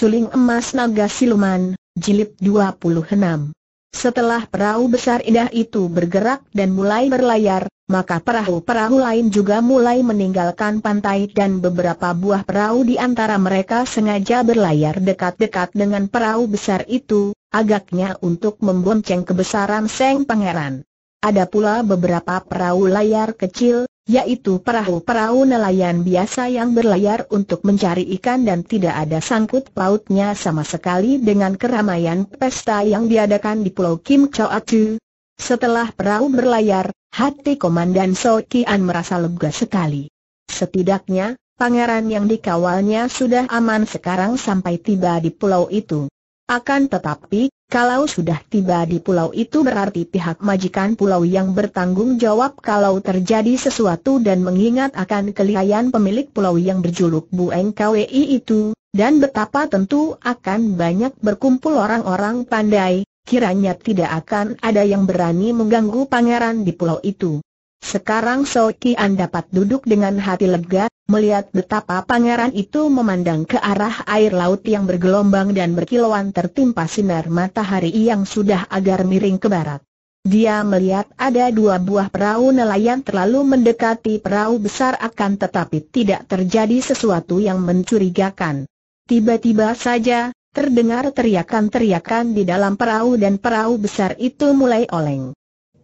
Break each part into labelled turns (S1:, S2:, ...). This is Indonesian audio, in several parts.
S1: Suling Emas Naga Siluman, Jilid 26 Setelah perahu besar indah itu bergerak dan mulai berlayar, maka perahu-perahu lain juga mulai meninggalkan pantai dan beberapa buah perahu di antara mereka sengaja berlayar dekat-dekat dengan perahu besar itu, agaknya untuk membonceng kebesaran Seng Pangeran. Ada pula beberapa perahu layar kecil, yaitu perahu-perahu nelayan biasa yang berlayar untuk mencari ikan dan tidak ada sangkut pautnya sama sekali dengan keramaian pesta yang diadakan di Pulau Kim Atu. Setelah perahu berlayar, hati Komandan So Sokian merasa lega sekali. Setidaknya, pangeran yang dikawalnya sudah aman sekarang sampai tiba di pulau itu. Akan tetapi, kalau sudah tiba di pulau itu berarti pihak majikan pulau yang bertanggung jawab kalau terjadi sesuatu dan mengingat akan kelihayan pemilik pulau yang berjuluk Bu KWI itu, dan betapa tentu akan banyak berkumpul orang-orang pandai, kiranya tidak akan ada yang berani mengganggu pangeran di pulau itu. Sekarang Sokian dapat duduk dengan hati lega, melihat betapa pangeran itu memandang ke arah air laut yang bergelombang dan berkilauan tertimpa sinar matahari yang sudah agar miring ke barat. Dia melihat ada dua buah perahu nelayan terlalu mendekati perahu besar akan tetapi tidak terjadi sesuatu yang mencurigakan. Tiba-tiba saja, terdengar teriakan-teriakan di dalam perahu dan perahu besar itu mulai oleng.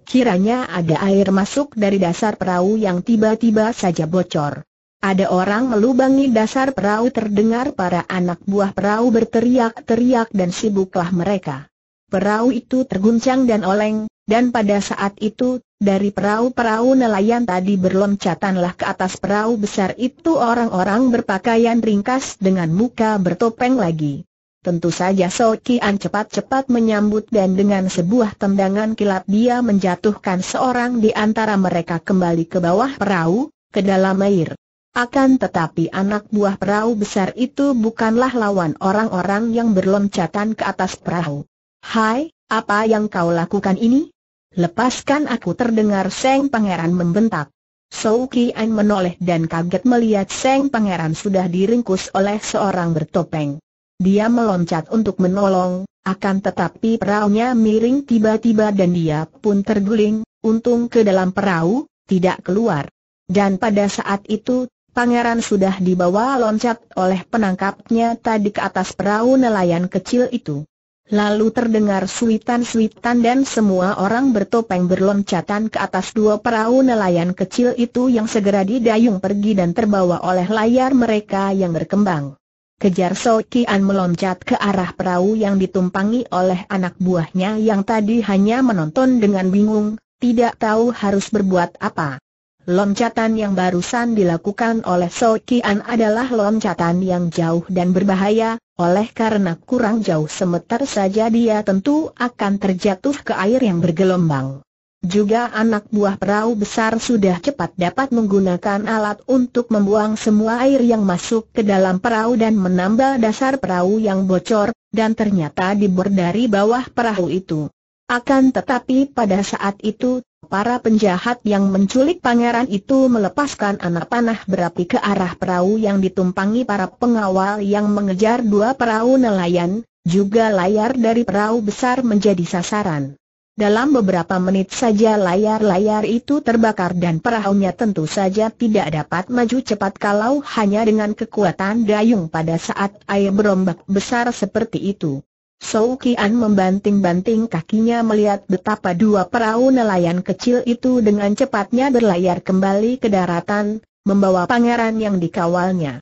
S1: Kiranya ada air masuk dari dasar perahu yang tiba-tiba saja bocor. Ada orang melubangi dasar perahu terdengar para anak buah perahu berteriak-teriak dan sibuklah mereka. Perahu itu terguncang dan oleng, dan pada saat itu, dari perahu-perahu nelayan tadi berloncatanlah ke atas perahu besar itu orang-orang berpakaian ringkas dengan muka bertopeng lagi. Tentu saja So Kian cepat-cepat menyambut dan dengan sebuah tendangan kilat dia menjatuhkan seorang di antara mereka kembali ke bawah perahu, ke dalam air. Akan tetapi anak buah perahu besar itu bukanlah lawan orang-orang yang berloncatan ke atas perahu. Hai, apa yang kau lakukan ini? Lepaskan aku terdengar Seng Pangeran membentak. So Kian menoleh dan kaget melihat Seng Pangeran sudah diringkus oleh seorang bertopeng. Dia meloncat untuk menolong, akan tetapi perahunya miring tiba-tiba dan dia pun terguling, untung ke dalam perahu, tidak keluar. Dan pada saat itu, pangeran sudah dibawa loncat oleh penangkapnya tadi ke atas perahu nelayan kecil itu. Lalu terdengar suitan-suitan dan semua orang bertopeng berloncatan ke atas dua perahu nelayan kecil itu yang segera didayung pergi dan terbawa oleh layar mereka yang berkembang. Kejar Sokian meloncat ke arah perahu yang ditumpangi oleh anak buahnya yang tadi hanya menonton dengan bingung, tidak tahu harus berbuat apa. Loncatan yang barusan dilakukan oleh Sokian adalah loncatan yang jauh dan berbahaya, oleh karena kurang jauh semeter saja dia tentu akan terjatuh ke air yang bergelombang. Juga anak buah perahu besar sudah cepat dapat menggunakan alat untuk membuang semua air yang masuk ke dalam perahu dan menambah dasar perahu yang bocor, dan ternyata dibor dari bawah perahu itu. Akan tetapi pada saat itu, para penjahat yang menculik pangeran itu melepaskan anak panah berapi ke arah perahu yang ditumpangi para pengawal yang mengejar dua perahu nelayan, juga layar dari perahu besar menjadi sasaran. Dalam beberapa menit saja layar-layar itu terbakar dan perahunya tentu saja tidak dapat maju cepat kalau hanya dengan kekuatan dayung pada saat air berombak besar seperti itu. Sou Kian membanting-banting kakinya melihat betapa dua perahu nelayan kecil itu dengan cepatnya berlayar kembali ke daratan, membawa pangeran yang dikawalnya.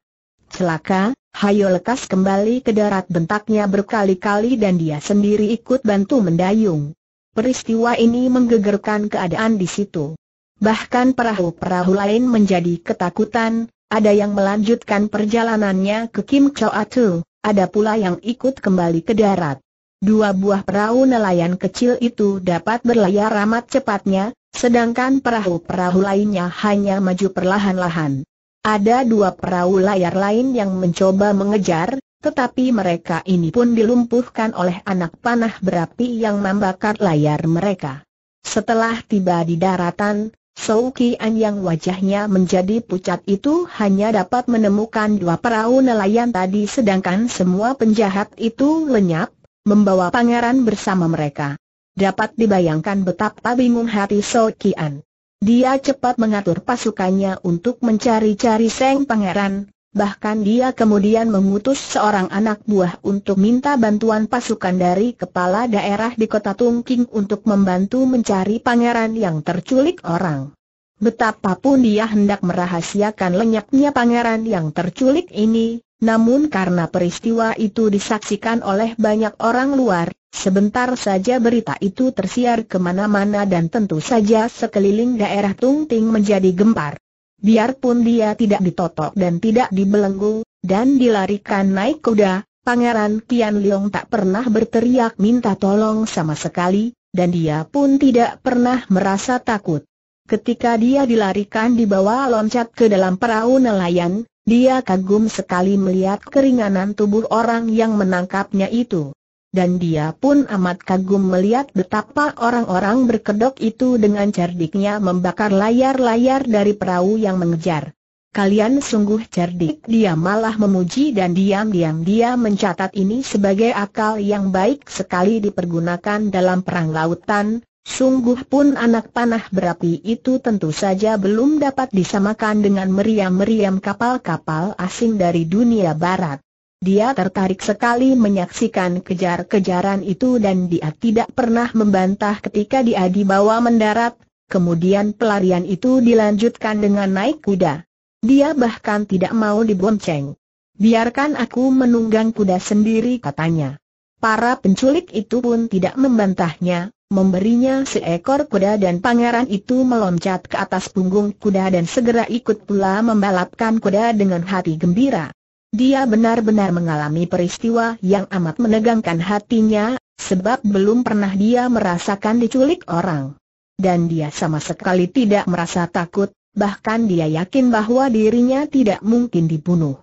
S1: Celaka, hayo lekas kembali ke darat bentaknya berkali-kali dan dia sendiri ikut bantu mendayung. Peristiwa ini menggegerkan keadaan di situ. Bahkan perahu-perahu lain menjadi ketakutan, ada yang melanjutkan perjalanannya ke Kim Chao Atul, ada pula yang ikut kembali ke darat. Dua buah perahu nelayan kecil itu dapat berlayar amat cepatnya, sedangkan perahu-perahu lainnya hanya maju perlahan-lahan. Ada dua perahu layar lain yang mencoba mengejar, tetapi mereka ini pun dilumpuhkan oleh anak panah berapi yang membakar layar mereka. Setelah tiba di daratan, Soukian yang wajahnya menjadi pucat itu hanya dapat menemukan dua perahu nelayan tadi sedangkan semua penjahat itu lenyap, membawa pangeran bersama mereka. Dapat dibayangkan betapa bingung hati Soukian. Dia cepat mengatur pasukannya untuk mencari-cari Seng Pangeran, Bahkan dia kemudian mengutus seorang anak buah untuk minta bantuan pasukan dari kepala daerah di kota Tungking untuk membantu mencari pangeran yang terculik orang. Betapapun dia hendak merahasiakan lenyapnya pangeran yang terculik ini, namun karena peristiwa itu disaksikan oleh banyak orang luar, sebentar saja berita itu tersiar kemana-mana dan tentu saja sekeliling daerah Tungting menjadi gempar. Biarpun dia tidak ditotok dan tidak dibelenggu, dan dilarikan naik kuda, Pangeran Kian Leong tak pernah berteriak minta tolong sama sekali, dan dia pun tidak pernah merasa takut. Ketika dia dilarikan dibawa loncat ke dalam perahu nelayan, dia kagum sekali melihat keringanan tubuh orang yang menangkapnya itu dan dia pun amat kagum melihat betapa orang-orang berkedok itu dengan cerdiknya membakar layar-layar dari perahu yang mengejar. Kalian sungguh cerdik dia malah memuji dan diam-diam dia mencatat ini sebagai akal yang baik sekali dipergunakan dalam perang lautan, sungguh pun anak panah berapi itu tentu saja belum dapat disamakan dengan meriam-meriam kapal-kapal asing dari dunia barat. Dia tertarik sekali menyaksikan kejar-kejaran itu dan dia tidak pernah membantah ketika dia dibawa mendarat, kemudian pelarian itu dilanjutkan dengan naik kuda. Dia bahkan tidak mau dibonceng. Biarkan aku menunggang kuda sendiri katanya. Para penculik itu pun tidak membantahnya, memberinya seekor kuda dan pangeran itu meloncat ke atas punggung kuda dan segera ikut pula membalapkan kuda dengan hati gembira. Dia benar-benar mengalami peristiwa yang amat menegangkan hatinya, sebab belum pernah dia merasakan diculik orang. Dan dia sama sekali tidak merasa takut, bahkan dia yakin bahwa dirinya tidak mungkin dibunuh.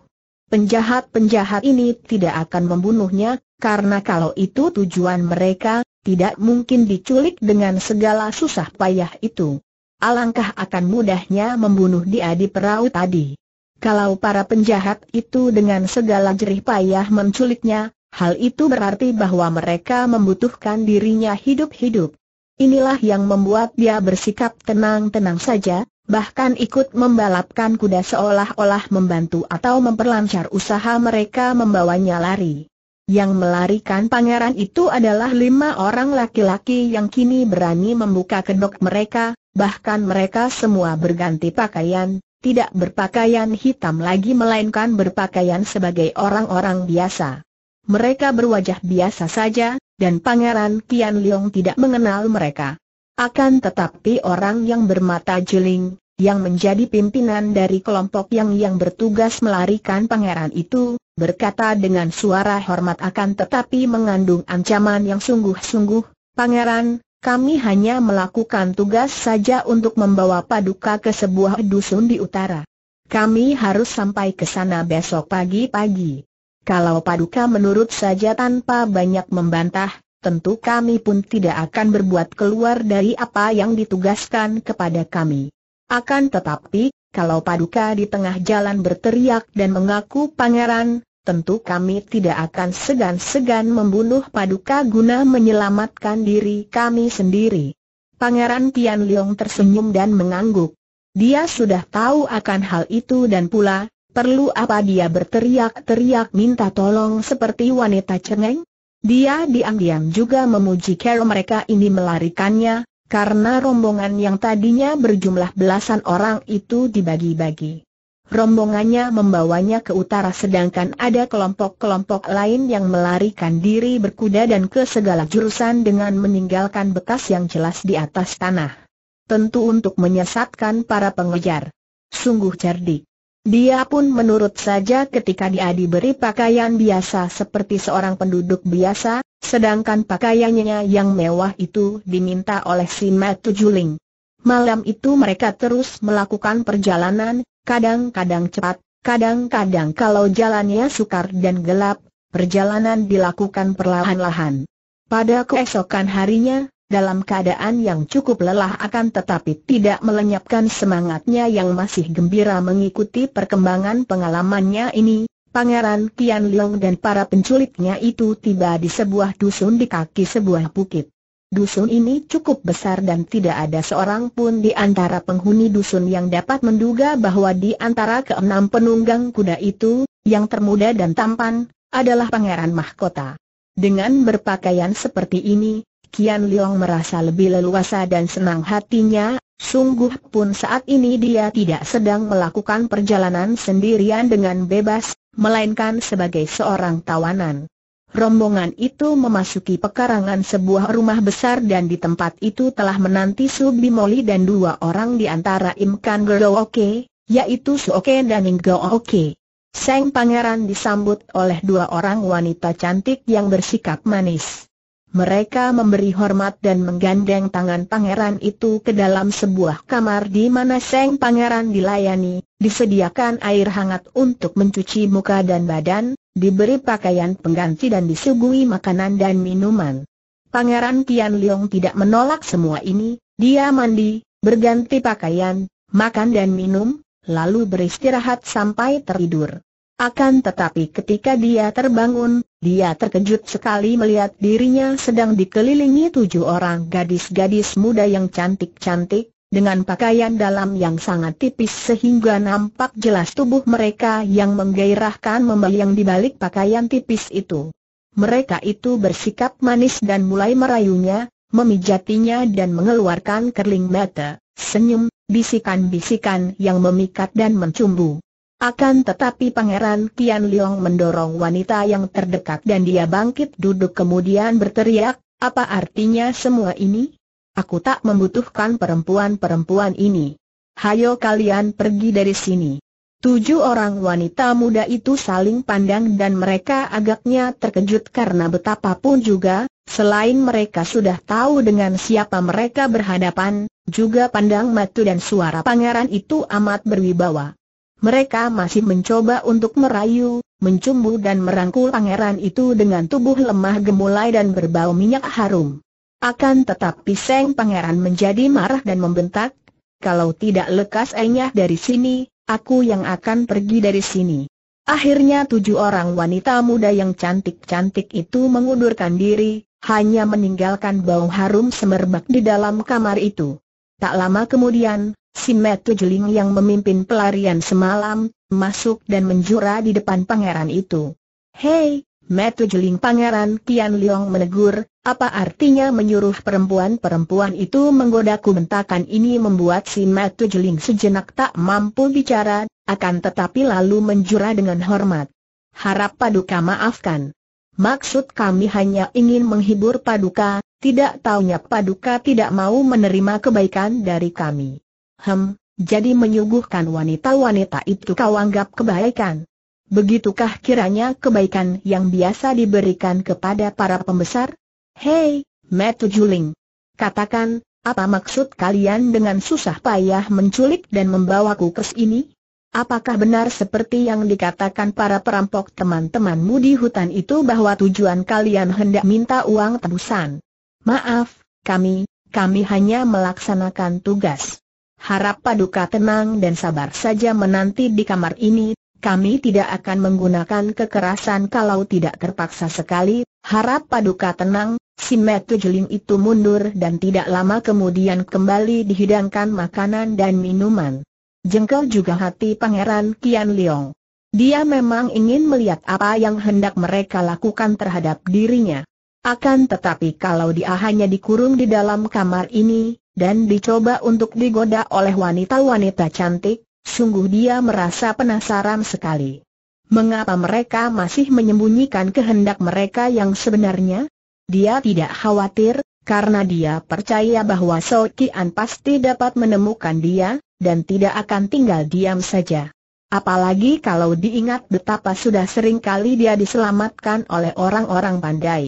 S1: Penjahat-penjahat ini tidak akan membunuhnya, karena kalau itu tujuan mereka, tidak mungkin diculik dengan segala susah payah itu. Alangkah akan mudahnya membunuh dia di perahu tadi. Kalau para penjahat itu dengan segala jerih payah menculiknya, hal itu berarti bahwa mereka membutuhkan dirinya hidup-hidup. Inilah yang membuat dia bersikap tenang-tenang saja, bahkan ikut membalapkan kuda seolah-olah membantu atau memperlancar usaha mereka membawanya lari. Yang melarikan pangeran itu adalah lima orang laki-laki yang kini berani membuka kedok mereka, bahkan mereka semua berganti pakaian, tidak berpakaian hitam lagi melainkan berpakaian sebagai orang-orang biasa. Mereka berwajah biasa saja, dan Pangeran Tian Leong tidak mengenal mereka. Akan tetapi orang yang bermata jeling, yang menjadi pimpinan dari kelompok yang yang bertugas melarikan pangeran itu, berkata dengan suara hormat akan tetapi mengandung ancaman yang sungguh-sungguh, Pangeran, kami hanya melakukan tugas saja untuk membawa paduka ke sebuah dusun di utara. Kami harus sampai ke sana besok pagi-pagi. Kalau paduka menurut saja tanpa banyak membantah, tentu kami pun tidak akan berbuat keluar dari apa yang ditugaskan kepada kami. Akan tetapi, kalau paduka di tengah jalan berteriak dan mengaku pangeran, tentu kami tidak akan segan-segan membunuh Paduka guna menyelamatkan diri kami sendiri. Pangeran Tian Liang tersenyum dan mengangguk. Dia sudah tahu akan hal itu dan pula, perlu apa dia berteriak-teriak minta tolong seperti wanita cengeng? Dia diam-diam juga memuji cara mereka ini melarikannya, karena rombongan yang tadinya berjumlah belasan orang itu dibagi-bagi rombongannya membawanya ke utara sedangkan ada kelompok-kelompok lain yang melarikan diri berkuda dan ke segala jurusan dengan meninggalkan bekas yang jelas di atas tanah. Tentu untuk menyesatkan para pengejar. Sungguh cerdik. Dia pun menurut saja ketika dia diberi pakaian biasa seperti seorang penduduk biasa, sedangkan pakaiannya yang mewah itu diminta oleh si Juling. Malam itu mereka terus melakukan perjalanan, kadang-kadang cepat, kadang-kadang kalau jalannya sukar dan gelap, perjalanan dilakukan perlahan-lahan. Pada keesokan harinya, dalam keadaan yang cukup lelah akan tetapi tidak melenyapkan semangatnya yang masih gembira mengikuti perkembangan pengalamannya ini, Pangeran Kian Leong dan para penculiknya itu tiba di sebuah dusun di kaki sebuah bukit. Dusun ini cukup besar dan tidak ada seorang pun di antara penghuni dusun yang dapat menduga bahwa di antara keenam penunggang kuda itu, yang termuda dan tampan, adalah pangeran mahkota. Dengan berpakaian seperti ini, Kian Liong merasa lebih leluasa dan senang hatinya, sungguh pun saat ini dia tidak sedang melakukan perjalanan sendirian dengan bebas, melainkan sebagai seorang tawanan rombongan itu memasuki pekarangan sebuah rumah besar dan di tempat itu telah menanti Subimoli dan dua orang di antara Imkan Gerooke, yaitu Suoke dan Inggooke. Sang pangeran disambut oleh dua orang wanita cantik yang bersikap manis. Mereka memberi hormat dan menggandeng tangan pangeran itu ke dalam sebuah kamar di mana sang pangeran dilayani, disediakan air hangat untuk mencuci muka dan badan, diberi pakaian pengganti dan disuguhi makanan dan minuman. Pangeran Tian tidak menolak semua ini, dia mandi, berganti pakaian, makan dan minum, lalu beristirahat sampai tertidur. Akan tetapi ketika dia terbangun, dia terkejut sekali melihat dirinya sedang dikelilingi tujuh orang gadis-gadis muda yang cantik-cantik, dengan pakaian dalam yang sangat tipis sehingga nampak jelas tubuh mereka yang menggairahkan membayang di balik pakaian tipis itu. Mereka itu bersikap manis dan mulai merayunya, memijatinya dan mengeluarkan kerling mata, senyum, bisikan-bisikan yang memikat dan mencumbu. Akan tetapi Pangeran Kian Liong mendorong wanita yang terdekat dan dia bangkit duduk kemudian berteriak, apa artinya semua ini? Aku tak membutuhkan perempuan-perempuan ini. Hayo kalian pergi dari sini. Tujuh orang wanita muda itu saling pandang dan mereka agaknya terkejut karena betapapun juga, selain mereka sudah tahu dengan siapa mereka berhadapan, juga pandang matu dan suara pangeran itu amat berwibawa. Mereka masih mencoba untuk merayu, mencumbu dan merangkul pangeran itu dengan tubuh lemah gemulai dan berbau minyak harum. Akan tetapi Seng Pangeran menjadi marah dan membentak, kalau tidak lekas enyah dari sini, aku yang akan pergi dari sini. Akhirnya tujuh orang wanita muda yang cantik-cantik itu mengundurkan diri, hanya meninggalkan bau harum semerbak di dalam kamar itu. Tak lama kemudian, si Metu Jeling yang memimpin pelarian semalam, masuk dan menjura di depan pangeran itu. Hei, Metu Jeling Pangeran Kian Liong menegur, apa artinya menyuruh perempuan-perempuan itu menggodaku bentakan ini membuat si Metu Jeling sejenak tak mampu bicara, akan tetapi lalu menjura dengan hormat. Harap paduka maafkan. Maksud kami hanya ingin menghibur paduka, tidak taunya paduka tidak mau menerima kebaikan dari kami. Hem, jadi menyuguhkan wanita-wanita itu kau anggap kebaikan. Begitukah kiranya kebaikan yang biasa diberikan kepada para pembesar? Hei, Metu Juling. Katakan, apa maksud kalian dengan susah payah menculik dan membawaku ke sini? Apakah benar seperti yang dikatakan para perampok teman-temanmu di hutan itu bahwa tujuan kalian hendak minta uang tebusan? Maaf, kami, kami hanya melaksanakan tugas. Harap paduka tenang dan sabar saja menanti di kamar ini, kami tidak akan menggunakan kekerasan kalau tidak terpaksa sekali, harap paduka tenang, si Metu Jeling itu mundur dan tidak lama kemudian kembali dihidangkan makanan dan minuman. Jengkel juga hati Pangeran Kian Leong. Dia memang ingin melihat apa yang hendak mereka lakukan terhadap dirinya. Akan tetapi kalau dia hanya dikurung di dalam kamar ini, dan dicoba untuk digoda oleh wanita-wanita cantik, Sungguh dia merasa penasaran sekali. Mengapa mereka masih menyembunyikan kehendak mereka yang sebenarnya? Dia tidak khawatir, karena dia percaya bahwa Sokian pasti dapat menemukan dia, dan tidak akan tinggal diam saja. Apalagi kalau diingat betapa sudah sering kali dia diselamatkan oleh orang-orang pandai.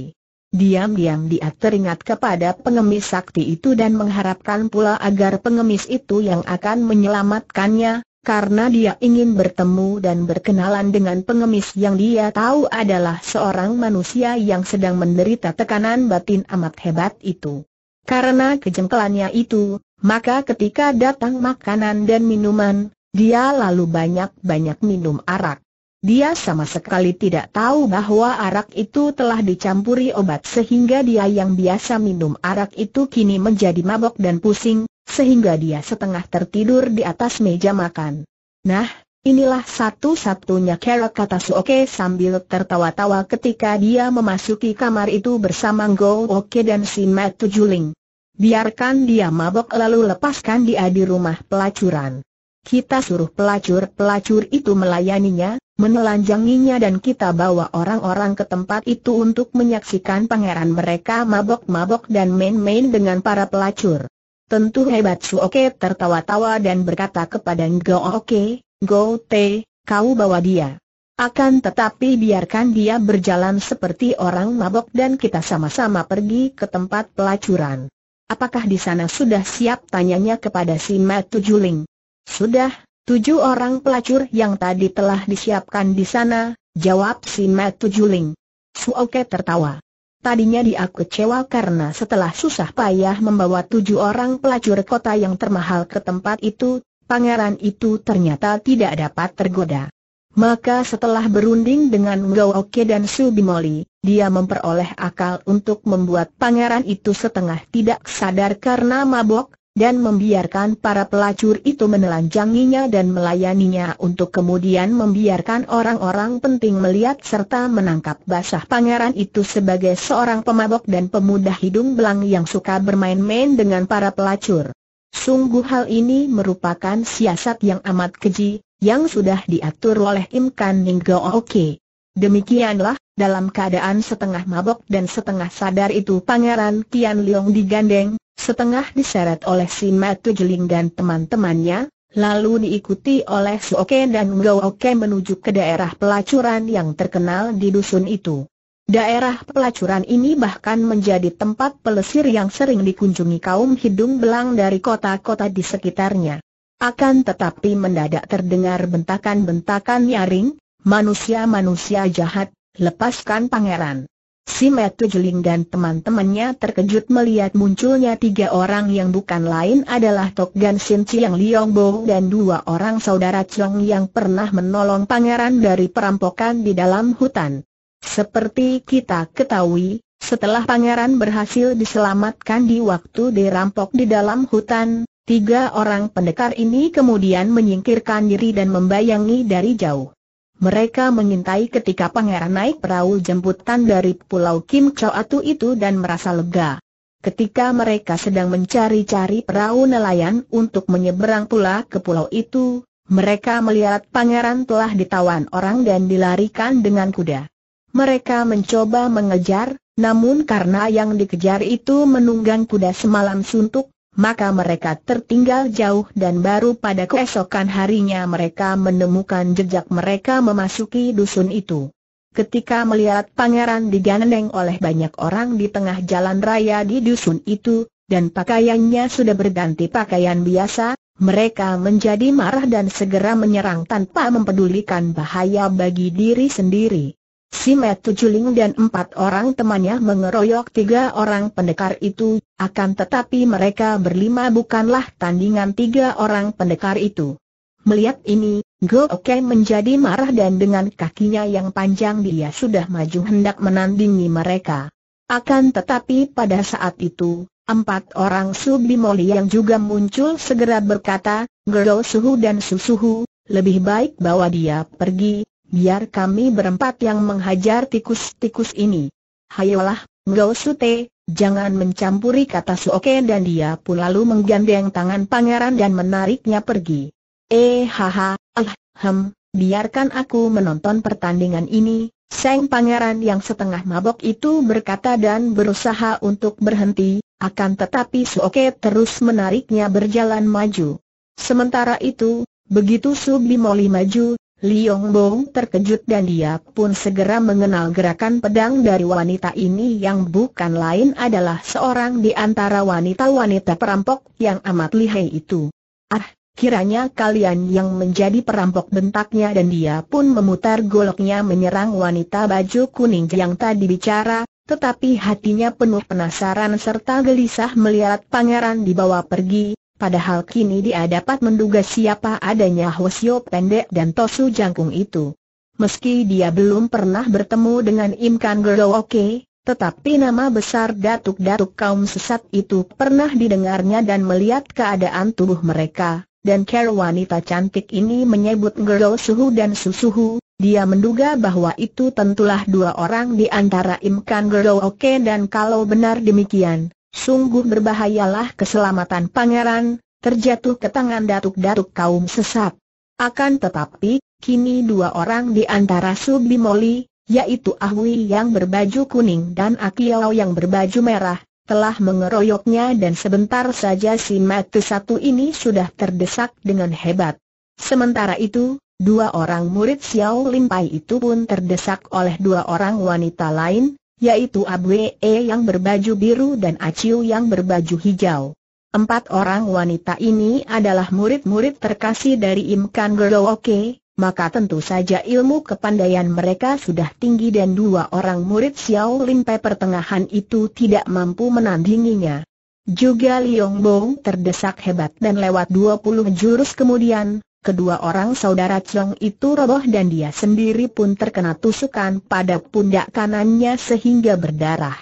S1: Diam-diam dia teringat kepada pengemis sakti itu dan mengharapkan pula agar pengemis itu yang akan menyelamatkannya, karena dia ingin bertemu dan berkenalan dengan pengemis yang dia tahu adalah seorang manusia yang sedang menderita tekanan batin amat hebat itu. Karena kejengkelannya itu, maka ketika datang makanan dan minuman, dia lalu banyak-banyak minum arak. Dia sama sekali tidak tahu bahwa arak itu telah dicampuri obat sehingga dia yang biasa minum arak itu kini menjadi mabok dan pusing, sehingga dia setengah tertidur di atas meja makan. Nah, inilah satu-satunya cara kata Suoke sambil tertawa-tawa ketika dia memasuki kamar itu bersama Go Oke dan si Matt Tujuling. Biarkan dia mabok lalu lepaskan dia di rumah pelacuran. Kita suruh pelacur-pelacur itu melayaninya, menelanjanginya dan kita bawa orang-orang ke tempat itu untuk menyaksikan pangeran mereka mabok-mabok dan main-main dengan para pelacur. Tentu hebat su. Oke, tertawa-tawa dan berkata kepada Ngo Oke, Go Te, kau bawa dia. Akan tetapi biarkan dia berjalan seperti orang mabok dan kita sama-sama pergi ke tempat pelacuran. Apakah di sana sudah siap tanyanya kepada si Matu Juling? Sudah, Tujuh orang pelacur yang tadi telah disiapkan di sana, jawab si Matu Juling. Suoke tertawa. Tadinya dia kecewa karena setelah susah payah membawa tujuh orang pelacur kota yang termahal ke tempat itu, pangeran itu ternyata tidak dapat tergoda. Maka setelah berunding dengan Oke dan Subimoli, dia memperoleh akal untuk membuat pangeran itu setengah tidak sadar karena mabok, dan membiarkan para pelacur itu menelanjanginya dan melayaninya untuk kemudian membiarkan orang-orang penting melihat serta menangkap basah pangeran itu sebagai seorang pemabok dan pemuda hidung belang yang suka bermain-main dengan para pelacur. Sungguh hal ini merupakan siasat yang amat keji, yang sudah diatur oleh Im kan Ninggo Oke. Demikianlah, dalam keadaan setengah mabok dan setengah sadar itu Pangeran Tian Leong digandeng, setengah diseret oleh si Matu Jeling dan teman-temannya, lalu diikuti oleh Suoke dan Ngo menuju ke daerah pelacuran yang terkenal di dusun itu. Daerah pelacuran ini bahkan menjadi tempat pelesir yang sering dikunjungi kaum hidung belang dari kota-kota di sekitarnya. Akan tetapi mendadak terdengar bentakan-bentakan nyaring, manusia-manusia jahat, Lepaskan pangeran. Si Metu Jeling dan teman-temannya terkejut melihat munculnya tiga orang yang bukan lain adalah Tok Gan Sin Chiang Liong Bo dan dua orang saudara Chong yang pernah menolong pangeran dari perampokan di dalam hutan. Seperti kita ketahui, setelah pangeran berhasil diselamatkan di waktu dirampok di dalam hutan, tiga orang pendekar ini kemudian menyingkirkan diri dan membayangi dari jauh. Mereka mengintai ketika pangeran naik perahu jemputan dari pulau Kim Chau Atu itu dan merasa lega. Ketika mereka sedang mencari-cari perahu nelayan untuk menyeberang pula ke pulau itu, mereka melihat pangeran telah ditawan orang dan dilarikan dengan kuda. Mereka mencoba mengejar, namun karena yang dikejar itu menunggang kuda semalam suntuk, maka mereka tertinggal jauh dan baru pada keesokan harinya mereka menemukan jejak mereka memasuki dusun itu. Ketika melihat pangeran diganeng oleh banyak orang di tengah jalan raya di dusun itu, dan pakaiannya sudah berganti pakaian biasa, mereka menjadi marah dan segera menyerang tanpa mempedulikan bahaya bagi diri sendiri. Si Met Tujuling dan empat orang temannya mengeroyok tiga orang pendekar itu, akan tetapi mereka berlima bukanlah tandingan tiga orang pendekar itu. Melihat ini, Go Oke menjadi marah dan dengan kakinya yang panjang dia sudah maju hendak menandingi mereka. Akan tetapi pada saat itu, empat orang Subimoli yang juga muncul segera berkata, Gero Suhu dan Susuhu, lebih baik bawa dia pergi, biar kami berempat yang menghajar tikus-tikus ini. Hayolah, Ngau Sute, jangan mencampuri kata Suoke dan dia pun lalu menggandeng tangan pangeran dan menariknya pergi. Eh haha, ah, biarkan aku menonton pertandingan ini, Seng pangeran yang setengah mabok itu berkata dan berusaha untuk berhenti, akan tetapi Suoke terus menariknya berjalan maju. Sementara itu, begitu Moli maju, Liong Bong terkejut dan dia pun segera mengenal gerakan pedang dari wanita ini yang bukan lain adalah seorang di antara wanita-wanita perampok yang amat lihai itu. Ah, kiranya kalian yang menjadi perampok bentaknya dan dia pun memutar goloknya menyerang wanita baju kuning yang tadi bicara, tetapi hatinya penuh penasaran serta gelisah melihat pangeran dibawa pergi, padahal kini dia dapat menduga siapa adanya Hosio Pendek dan Tosu Jangkung itu. Meski dia belum pernah bertemu dengan Imkan Kan Oke, tetapi nama besar datuk-datuk kaum sesat itu pernah didengarnya dan melihat keadaan tubuh mereka, dan care wanita cantik ini menyebut Gerdo Suhu dan Susuhu, dia menduga bahwa itu tentulah dua orang di antara Imkan Kan Oke dan kalau benar demikian, Sungguh berbahayalah keselamatan pangeran, terjatuh ke tangan datuk-datuk kaum sesat. Akan tetapi, kini dua orang di antara Sublimoli, yaitu Ahui yang berbaju kuning dan Akiao yang berbaju merah, telah mengeroyoknya dan sebentar saja si mati satu ini sudah terdesak dengan hebat. Sementara itu, dua orang murid Xiao Limpai itu pun terdesak oleh dua orang wanita lain, yaitu E yang berbaju biru dan Aciu yang berbaju hijau. Empat orang wanita ini adalah murid-murid terkasih dari Imkan Oke, maka tentu saja ilmu kepandaian mereka sudah tinggi dan dua orang murid Xiao Limpe pertengahan itu tidak mampu menandinginya. Juga Liong Bong terdesak hebat dan lewat 20 jurus kemudian, kedua orang saudara Chong itu roboh dan dia sendiri pun terkena tusukan pada pundak kanannya sehingga berdarah.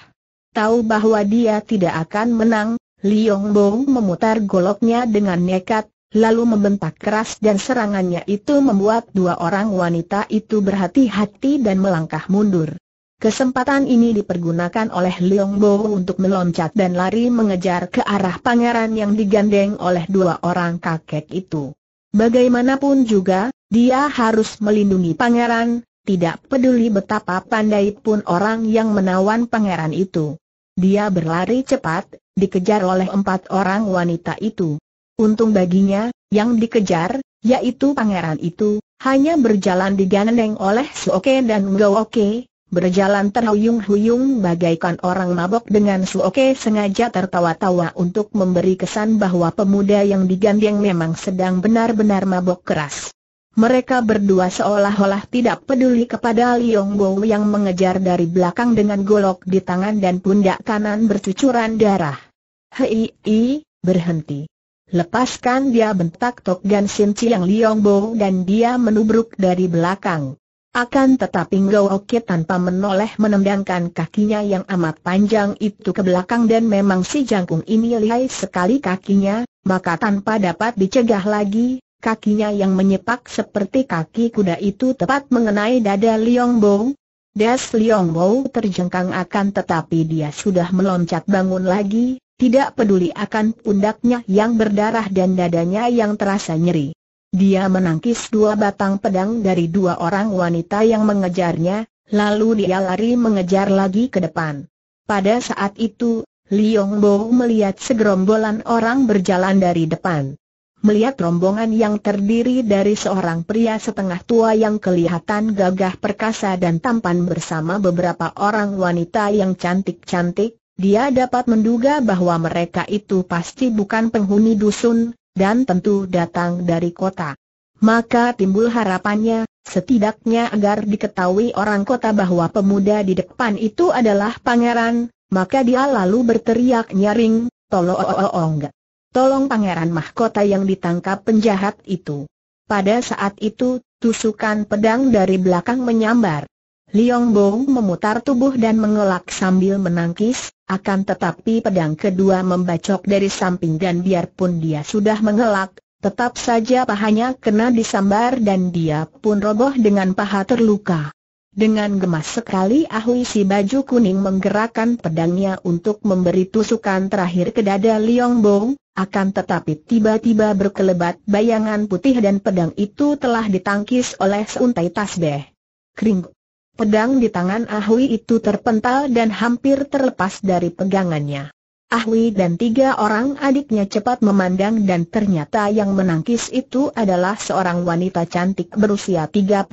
S1: Tahu bahwa dia tidak akan menang, Liong Bong memutar goloknya dengan nekat, lalu membentak keras dan serangannya itu membuat dua orang wanita itu berhati-hati dan melangkah mundur. Kesempatan ini dipergunakan oleh Liong Bo untuk meloncat dan lari mengejar ke arah pangeran yang digandeng oleh dua orang kakek itu. Bagaimanapun juga, dia harus melindungi pangeran, tidak peduli betapa pandai pun orang yang menawan pangeran itu. Dia berlari cepat, dikejar oleh empat orang wanita itu. Untung baginya, yang dikejar, yaitu pangeran itu, hanya berjalan digandeng oleh Suoke dan Oke. Berjalan terhuyung-huyung bagaikan orang mabok dengan Suoke sengaja tertawa-tawa untuk memberi kesan bahwa pemuda yang digandeng memang sedang benar-benar mabok keras. Mereka berdua seolah-olah tidak peduli kepada Liong Bo yang mengejar dari belakang dengan golok di tangan dan pundak kanan bercucuran darah. Hei, i, berhenti. Lepaskan dia bentak Tok Gan Sin yang Liong Bo dan dia menubruk dari belakang. Akan tetapi Ngo tanpa menoleh menendangkan kakinya yang amat panjang itu ke belakang dan memang si jangkung ini lihai sekali kakinya, maka tanpa dapat dicegah lagi, kakinya yang menyepak seperti kaki kuda itu tepat mengenai dada Liong Bo. Das Liong Bo terjengkang akan tetapi dia sudah meloncat bangun lagi, tidak peduli akan pundaknya yang berdarah dan dadanya yang terasa nyeri. Dia menangkis dua batang pedang dari dua orang wanita yang mengejarnya, lalu dia lari mengejar lagi ke depan. Pada saat itu, Liong Bo melihat segerombolan orang berjalan dari depan. Melihat rombongan yang terdiri dari seorang pria setengah tua yang kelihatan gagah perkasa dan tampan bersama beberapa orang wanita yang cantik-cantik, dia dapat menduga bahwa mereka itu pasti bukan penghuni dusun, dan tentu datang dari kota. Maka timbul harapannya, setidaknya agar diketahui orang kota bahwa pemuda di depan itu adalah pangeran, maka dia lalu berteriak nyaring, tolong, tolong pangeran mahkota yang ditangkap penjahat itu. Pada saat itu, tusukan pedang dari belakang menyambar. Liong Bong memutar tubuh dan mengelak sambil menangkis, akan tetapi pedang kedua membacok dari samping dan biarpun dia sudah mengelak, tetap saja pahanya kena disambar dan dia pun roboh dengan paha terluka. Dengan gemas sekali Ahui si baju kuning menggerakkan pedangnya untuk memberi tusukan terakhir ke dada Liong Bong, akan tetapi tiba-tiba berkelebat bayangan putih dan pedang itu telah ditangkis oleh seuntai tasbeh. Kring. Pedang di tangan Ahui itu terpental dan hampir terlepas dari pegangannya. Ahui dan tiga orang adiknya cepat memandang dan ternyata yang menangkis itu adalah seorang wanita cantik berusia 35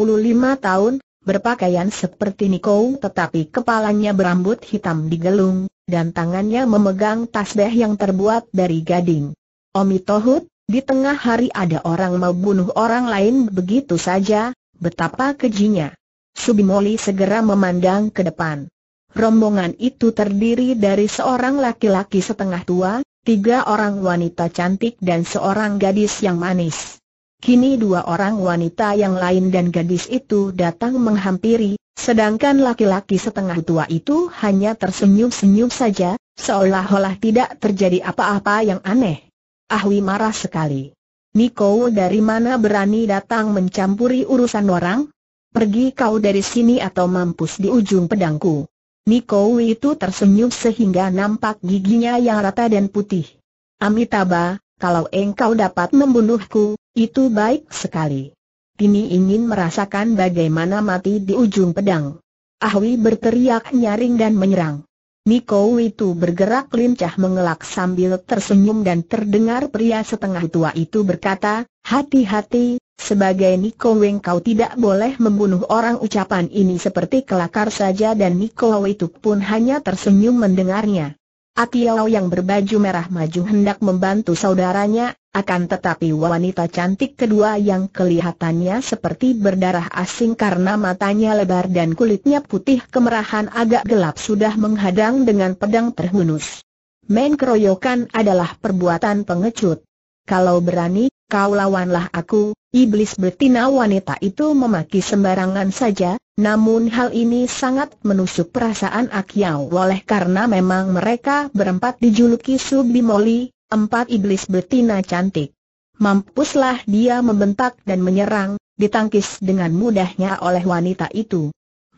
S1: tahun, berpakaian seperti Niko tetapi kepalanya berambut hitam digelung, dan tangannya memegang tasbih yang terbuat dari gading. Omi Tohut, di tengah hari ada orang mau bunuh orang lain begitu saja, betapa kejinya. Subimoli segera memandang ke depan. Rombongan itu terdiri dari seorang laki-laki setengah tua, tiga orang wanita cantik dan seorang gadis yang manis. Kini dua orang wanita yang lain dan gadis itu datang menghampiri, sedangkan laki-laki setengah tua itu hanya tersenyum-senyum saja, seolah-olah tidak terjadi apa-apa yang aneh. Ahwi marah sekali. Niko dari mana berani datang mencampuri urusan orang? pergi kau dari sini atau mampus di ujung pedangku. Niko itu tersenyum sehingga nampak giginya yang rata dan putih. Amitabha, kalau engkau dapat membunuhku, itu baik sekali. Tini ingin merasakan bagaimana mati di ujung pedang. Ahwi berteriak nyaring dan menyerang. Niko itu bergerak lincah mengelak sambil tersenyum dan terdengar pria setengah tua itu berkata, Hati-hati, sebagai Niko Weng kau tidak boleh membunuh orang ucapan ini seperti kelakar saja dan Niko itu pun hanya tersenyum mendengarnya. Atiao yang berbaju merah maju hendak membantu saudaranya, akan tetapi wanita cantik kedua yang kelihatannya seperti berdarah asing karena matanya lebar dan kulitnya putih kemerahan agak gelap sudah menghadang dengan pedang terhunus. Main adalah perbuatan pengecut. Kalau berani, kau lawanlah aku, iblis betina wanita itu memaki sembarangan saja, namun hal ini sangat menusuk perasaan Akyau oleh karena memang mereka berempat dijuluki Sublimoli, empat iblis betina cantik. Mampuslah dia membentak dan menyerang, ditangkis dengan mudahnya oleh wanita itu.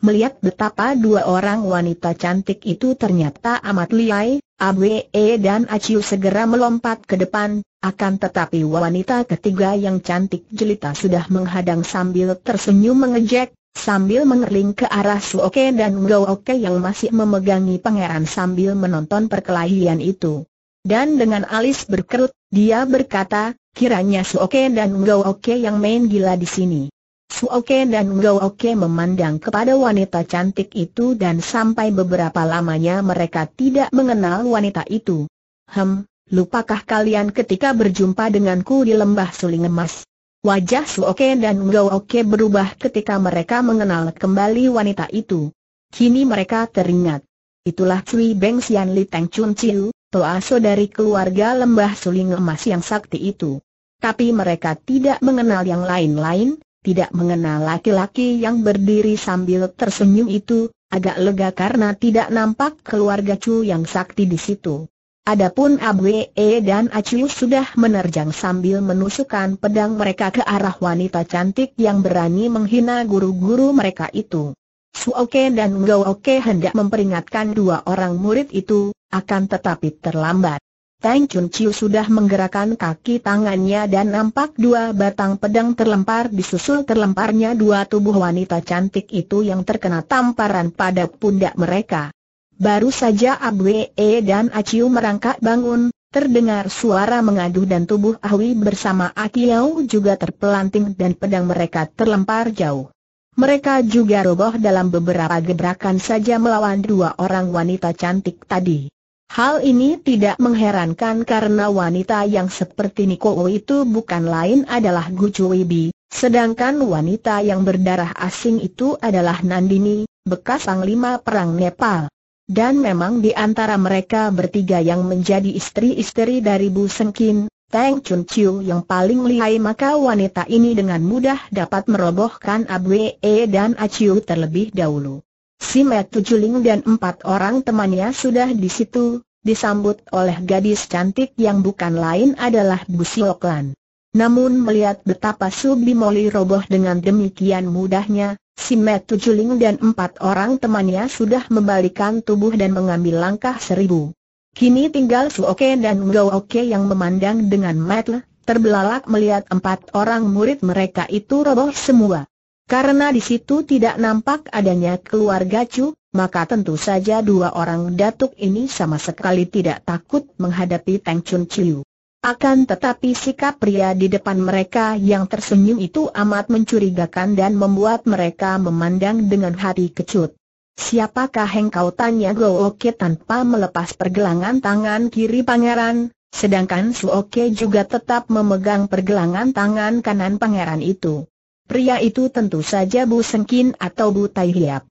S1: Melihat betapa dua orang wanita cantik itu ternyata amat liai, Abwe e dan Aciu segera melompat ke depan, akan tetapi wanita ketiga yang cantik jelita sudah menghadang sambil tersenyum mengejek, sambil mengerling ke arah Suoke dan Ngooke yang masih memegangi pangeran sambil menonton perkelahian itu. Dan dengan alis berkerut, dia berkata, kiranya Suoke dan Ngooke yang main gila di sini. Suoke dan Ngooke memandang kepada wanita cantik itu dan sampai beberapa lamanya mereka tidak mengenal wanita itu. Hem, lupakah kalian ketika berjumpa denganku di lembah suling emas? Wajah Suoke dan Ngooke berubah ketika mereka mengenal kembali wanita itu. Kini mereka teringat. Itulah Cui Beng Sian Li Teng Chun Chiu, toaso dari keluarga lembah suling emas yang sakti itu. Tapi mereka tidak mengenal yang lain-lain, tidak mengenal laki-laki yang berdiri sambil tersenyum itu, agak lega karena tidak nampak keluarga Chu yang sakti di situ. Adapun Abwe e dan Aciu sudah menerjang sambil menusukkan pedang mereka ke arah wanita cantik yang berani menghina guru-guru mereka itu. Suoke dan Ngooke hendak memperingatkan dua orang murid itu, akan tetapi terlambat. Tang Chun Chiu sudah menggerakkan kaki tangannya dan nampak dua batang pedang terlempar disusul terlemparnya dua tubuh wanita cantik itu yang terkena tamparan pada pundak mereka. Baru saja Abwee dan Aciu merangkak bangun, terdengar suara mengaduh dan tubuh Ahui bersama Akiau juga terpelanting dan pedang mereka terlempar jauh. Mereka juga roboh dalam beberapa gebrakan saja melawan dua orang wanita cantik tadi. Hal ini tidak mengherankan karena wanita yang seperti Niko itu bukan lain adalah Gu Cui Bi, sedangkan wanita yang berdarah asing itu adalah Nandini, bekas panglima perang Nepal. Dan memang di antara mereka bertiga yang menjadi istri-istri dari Bu Sengkin, Teng Chun Chiu yang paling lihai maka wanita ini dengan mudah dapat merobohkan Abwe e dan Aciu terlebih dahulu. Si Simet Tujuling dan empat orang temannya sudah di situ, disambut oleh gadis cantik yang bukan lain adalah Bu Sioklan. Namun melihat betapa Moli roboh dengan demikian mudahnya, Si Simet Tujuling dan empat orang temannya sudah membalikan tubuh dan mengambil langkah seribu. Kini tinggal Suoke dan Ngooke yang memandang dengan mata terbelalak melihat empat orang murid mereka itu roboh semua. Karena di situ tidak nampak adanya keluarga Chu, maka tentu saja dua orang datuk ini sama sekali tidak takut menghadapi Teng Chun Chiu. Akan tetapi sikap pria di depan mereka yang tersenyum itu amat mencurigakan dan membuat mereka memandang dengan hati kecut. Siapakah engkau tanya Oke tanpa melepas pergelangan tangan kiri pangeran, sedangkan Su Oke juga tetap memegang pergelangan tangan kanan pangeran itu. Pria itu tentu saja Bu Sengkin atau Bu Tai Hiap.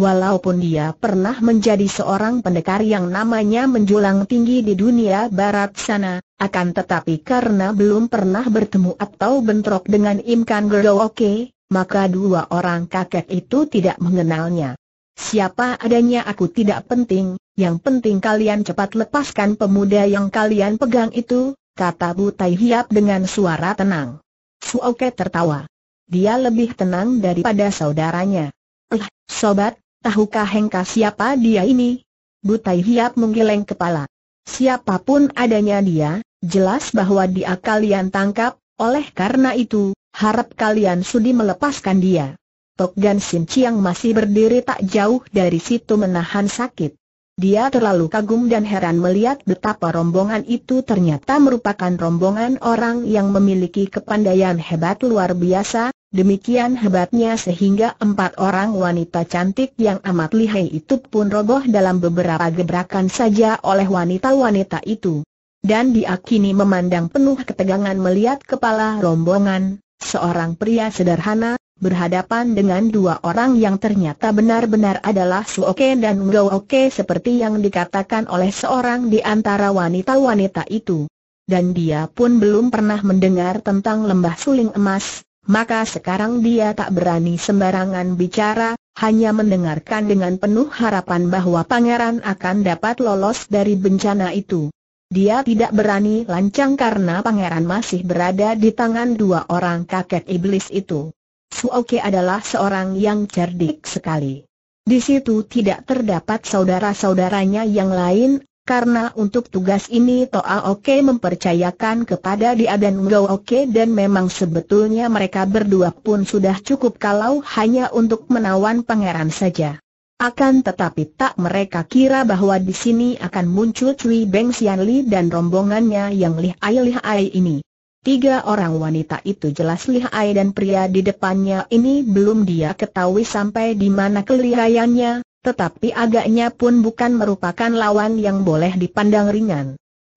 S1: Walaupun dia pernah menjadi seorang pendekar yang namanya menjulang tinggi di dunia barat sana, akan tetapi karena belum pernah bertemu atau bentrok dengan Im Kan Oke, maka dua orang kakek itu tidak mengenalnya. Siapa adanya aku tidak penting, yang penting kalian cepat lepaskan pemuda yang kalian pegang itu, kata Bu Tai Hiap dengan suara tenang. Su Oke tertawa dia lebih tenang daripada saudaranya. Eh, sobat, tahukah Hengka siapa dia ini? Butai Hiap menggeleng kepala. Siapapun adanya dia, jelas bahwa dia kalian tangkap, oleh karena itu, harap kalian sudi melepaskan dia. Tok Gan Sin Chiang masih berdiri tak jauh dari situ menahan sakit. Dia terlalu kagum dan heran melihat betapa rombongan itu ternyata merupakan rombongan orang yang memiliki kepandaian hebat luar biasa, Demikian hebatnya sehingga empat orang wanita cantik yang amat lihai itu pun roboh dalam beberapa gebrakan saja oleh wanita-wanita itu. Dan diakini memandang penuh ketegangan melihat kepala rombongan, seorang pria sederhana, berhadapan dengan dua orang yang ternyata benar-benar adalah Suoke dan Ngooke seperti yang dikatakan oleh seorang di antara wanita-wanita itu. Dan dia pun belum pernah mendengar tentang lembah suling emas, maka sekarang dia tak berani sembarangan bicara, hanya mendengarkan dengan penuh harapan bahwa pangeran akan dapat lolos dari bencana itu. Dia tidak berani lancang karena pangeran masih berada di tangan dua orang kakek iblis itu. Suoke adalah seorang yang cerdik sekali. Di situ tidak terdapat saudara-saudaranya yang lain, karena untuk tugas ini Toa Oke mempercayakan kepada dia dan Ngo Oke dan memang sebetulnya mereka berdua pun sudah cukup kalau hanya untuk menawan pangeran saja. Akan tetapi tak mereka kira bahwa di sini akan muncul Cui Beng Sian Li dan rombongannya yang lihai-lihai ini. Tiga orang wanita itu jelas lihai dan pria di depannya ini belum dia ketahui sampai di mana kelihaiannya, tetapi agaknya pun bukan merupakan lawan yang boleh dipandang ringan.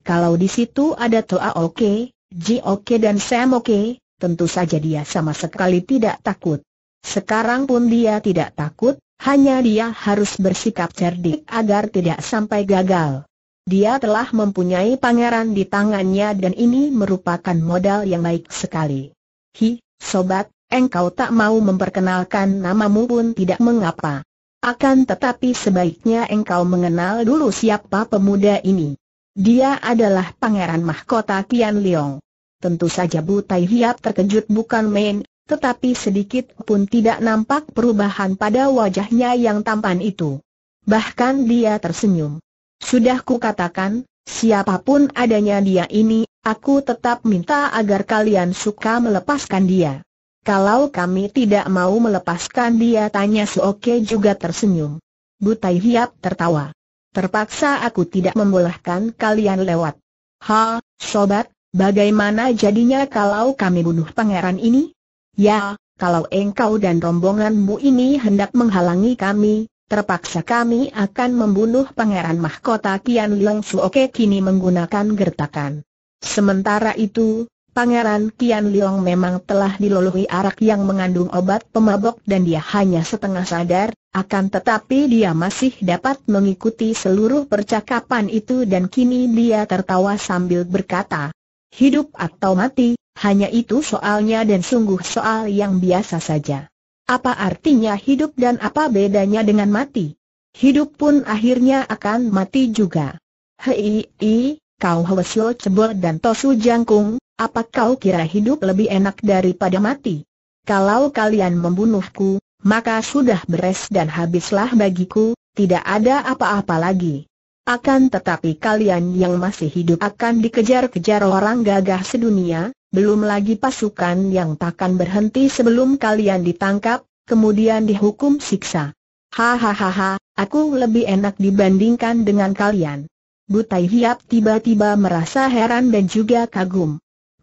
S1: Kalau di situ ada Toa Oke, Ji Oke dan Sam Oke, tentu saja dia sama sekali tidak takut. Sekarang pun dia tidak takut, hanya dia harus bersikap cerdik agar tidak sampai gagal. Dia telah mempunyai pangeran di tangannya dan ini merupakan modal yang baik sekali. Hi, sobat, engkau tak mau memperkenalkan namamu pun tidak mengapa. Akan tetapi sebaiknya engkau mengenal dulu siapa pemuda ini. Dia adalah Pangeran Mahkota Kian Leong. Tentu saja Bu Tai Hiap terkejut bukan main, tetapi sedikit pun tidak nampak perubahan pada wajahnya yang tampan itu. Bahkan dia tersenyum. Sudah ku katakan, siapapun adanya dia ini, aku tetap minta agar kalian suka melepaskan dia. Kalau kami tidak mau melepaskan dia tanya Suoke juga tersenyum. Butai Hiap tertawa. Terpaksa aku tidak membolehkan kalian lewat. Ha, sobat, bagaimana jadinya kalau kami bunuh pangeran ini? Ya, kalau engkau dan rombonganmu ini hendak menghalangi kami, terpaksa kami akan membunuh pangeran mahkota Kian Leng Suoke kini menggunakan gertakan. Sementara itu, Pangeran Kian Liong memang telah dilolohi arak yang mengandung obat pemabok dan dia hanya setengah sadar, akan tetapi dia masih dapat mengikuti seluruh percakapan itu dan kini dia tertawa sambil berkata, hidup atau mati, hanya itu soalnya dan sungguh soal yang biasa saja. Apa artinya hidup dan apa bedanya dengan mati? Hidup pun akhirnya akan mati juga. Hei, kau Hwasyo Cebol dan Tosu Jangkung, apa kau kira hidup lebih enak daripada mati? Kalau kalian membunuhku, maka sudah beres dan habislah bagiku, tidak ada apa-apa lagi. Akan tetapi kalian yang masih hidup akan dikejar-kejar orang gagah sedunia, belum lagi pasukan yang takkan berhenti sebelum kalian ditangkap, kemudian dihukum siksa. Hahaha, aku lebih enak dibandingkan dengan kalian. Butai Hiap tiba-tiba merasa heran dan juga kagum.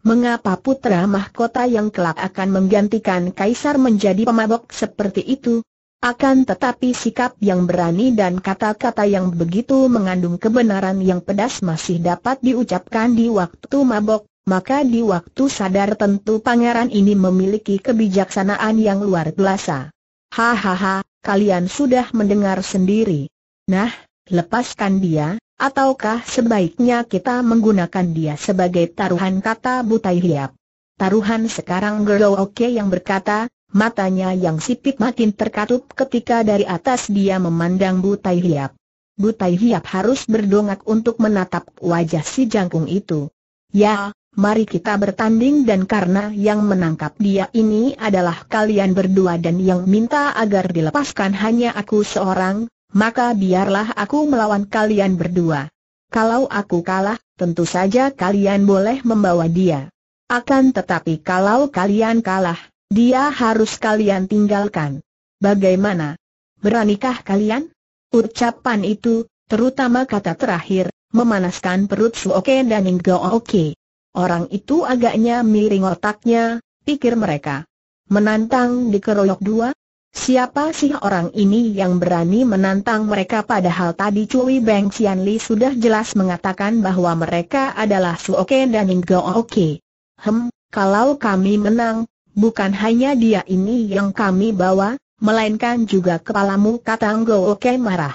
S1: Mengapa putra mahkota yang kelak akan menggantikan kaisar menjadi pemabok seperti itu? Akan tetapi sikap yang berani dan kata-kata yang begitu mengandung kebenaran yang pedas masih dapat diucapkan di waktu mabok, maka di waktu sadar tentu pangeran ini memiliki kebijaksanaan yang luar biasa. Hahaha, kalian sudah mendengar sendiri. Nah, lepaskan dia, Ataukah sebaiknya kita menggunakan dia sebagai taruhan kata Butai Hiap? Taruhan sekarang Gelo Oke yang berkata, matanya yang sipit makin terkatup ketika dari atas dia memandang Butai Hiap. Butai Hiap harus berdongak untuk menatap wajah si jangkung itu. Ya, mari kita bertanding dan karena yang menangkap dia ini adalah kalian berdua dan yang minta agar dilepaskan hanya aku seorang, maka biarlah aku melawan kalian berdua. Kalau aku kalah, tentu saja kalian boleh membawa dia. Akan tetapi kalau kalian kalah, dia harus kalian tinggalkan. Bagaimana? Beranikah kalian? Ucapan itu, terutama kata terakhir, memanaskan perut Suoke dan Inggo Oke. Orang itu agaknya miring otaknya, pikir mereka. Menantang dikeroyok dua, Siapa sih orang ini yang berani menantang mereka padahal tadi Cui Beng Xian Li sudah jelas mengatakan bahwa mereka adalah Oke dan Ning Go Oke. Hem, kalau kami menang, bukan hanya dia ini yang kami bawa, melainkan juga kepalamu kata Ning Go Oke marah.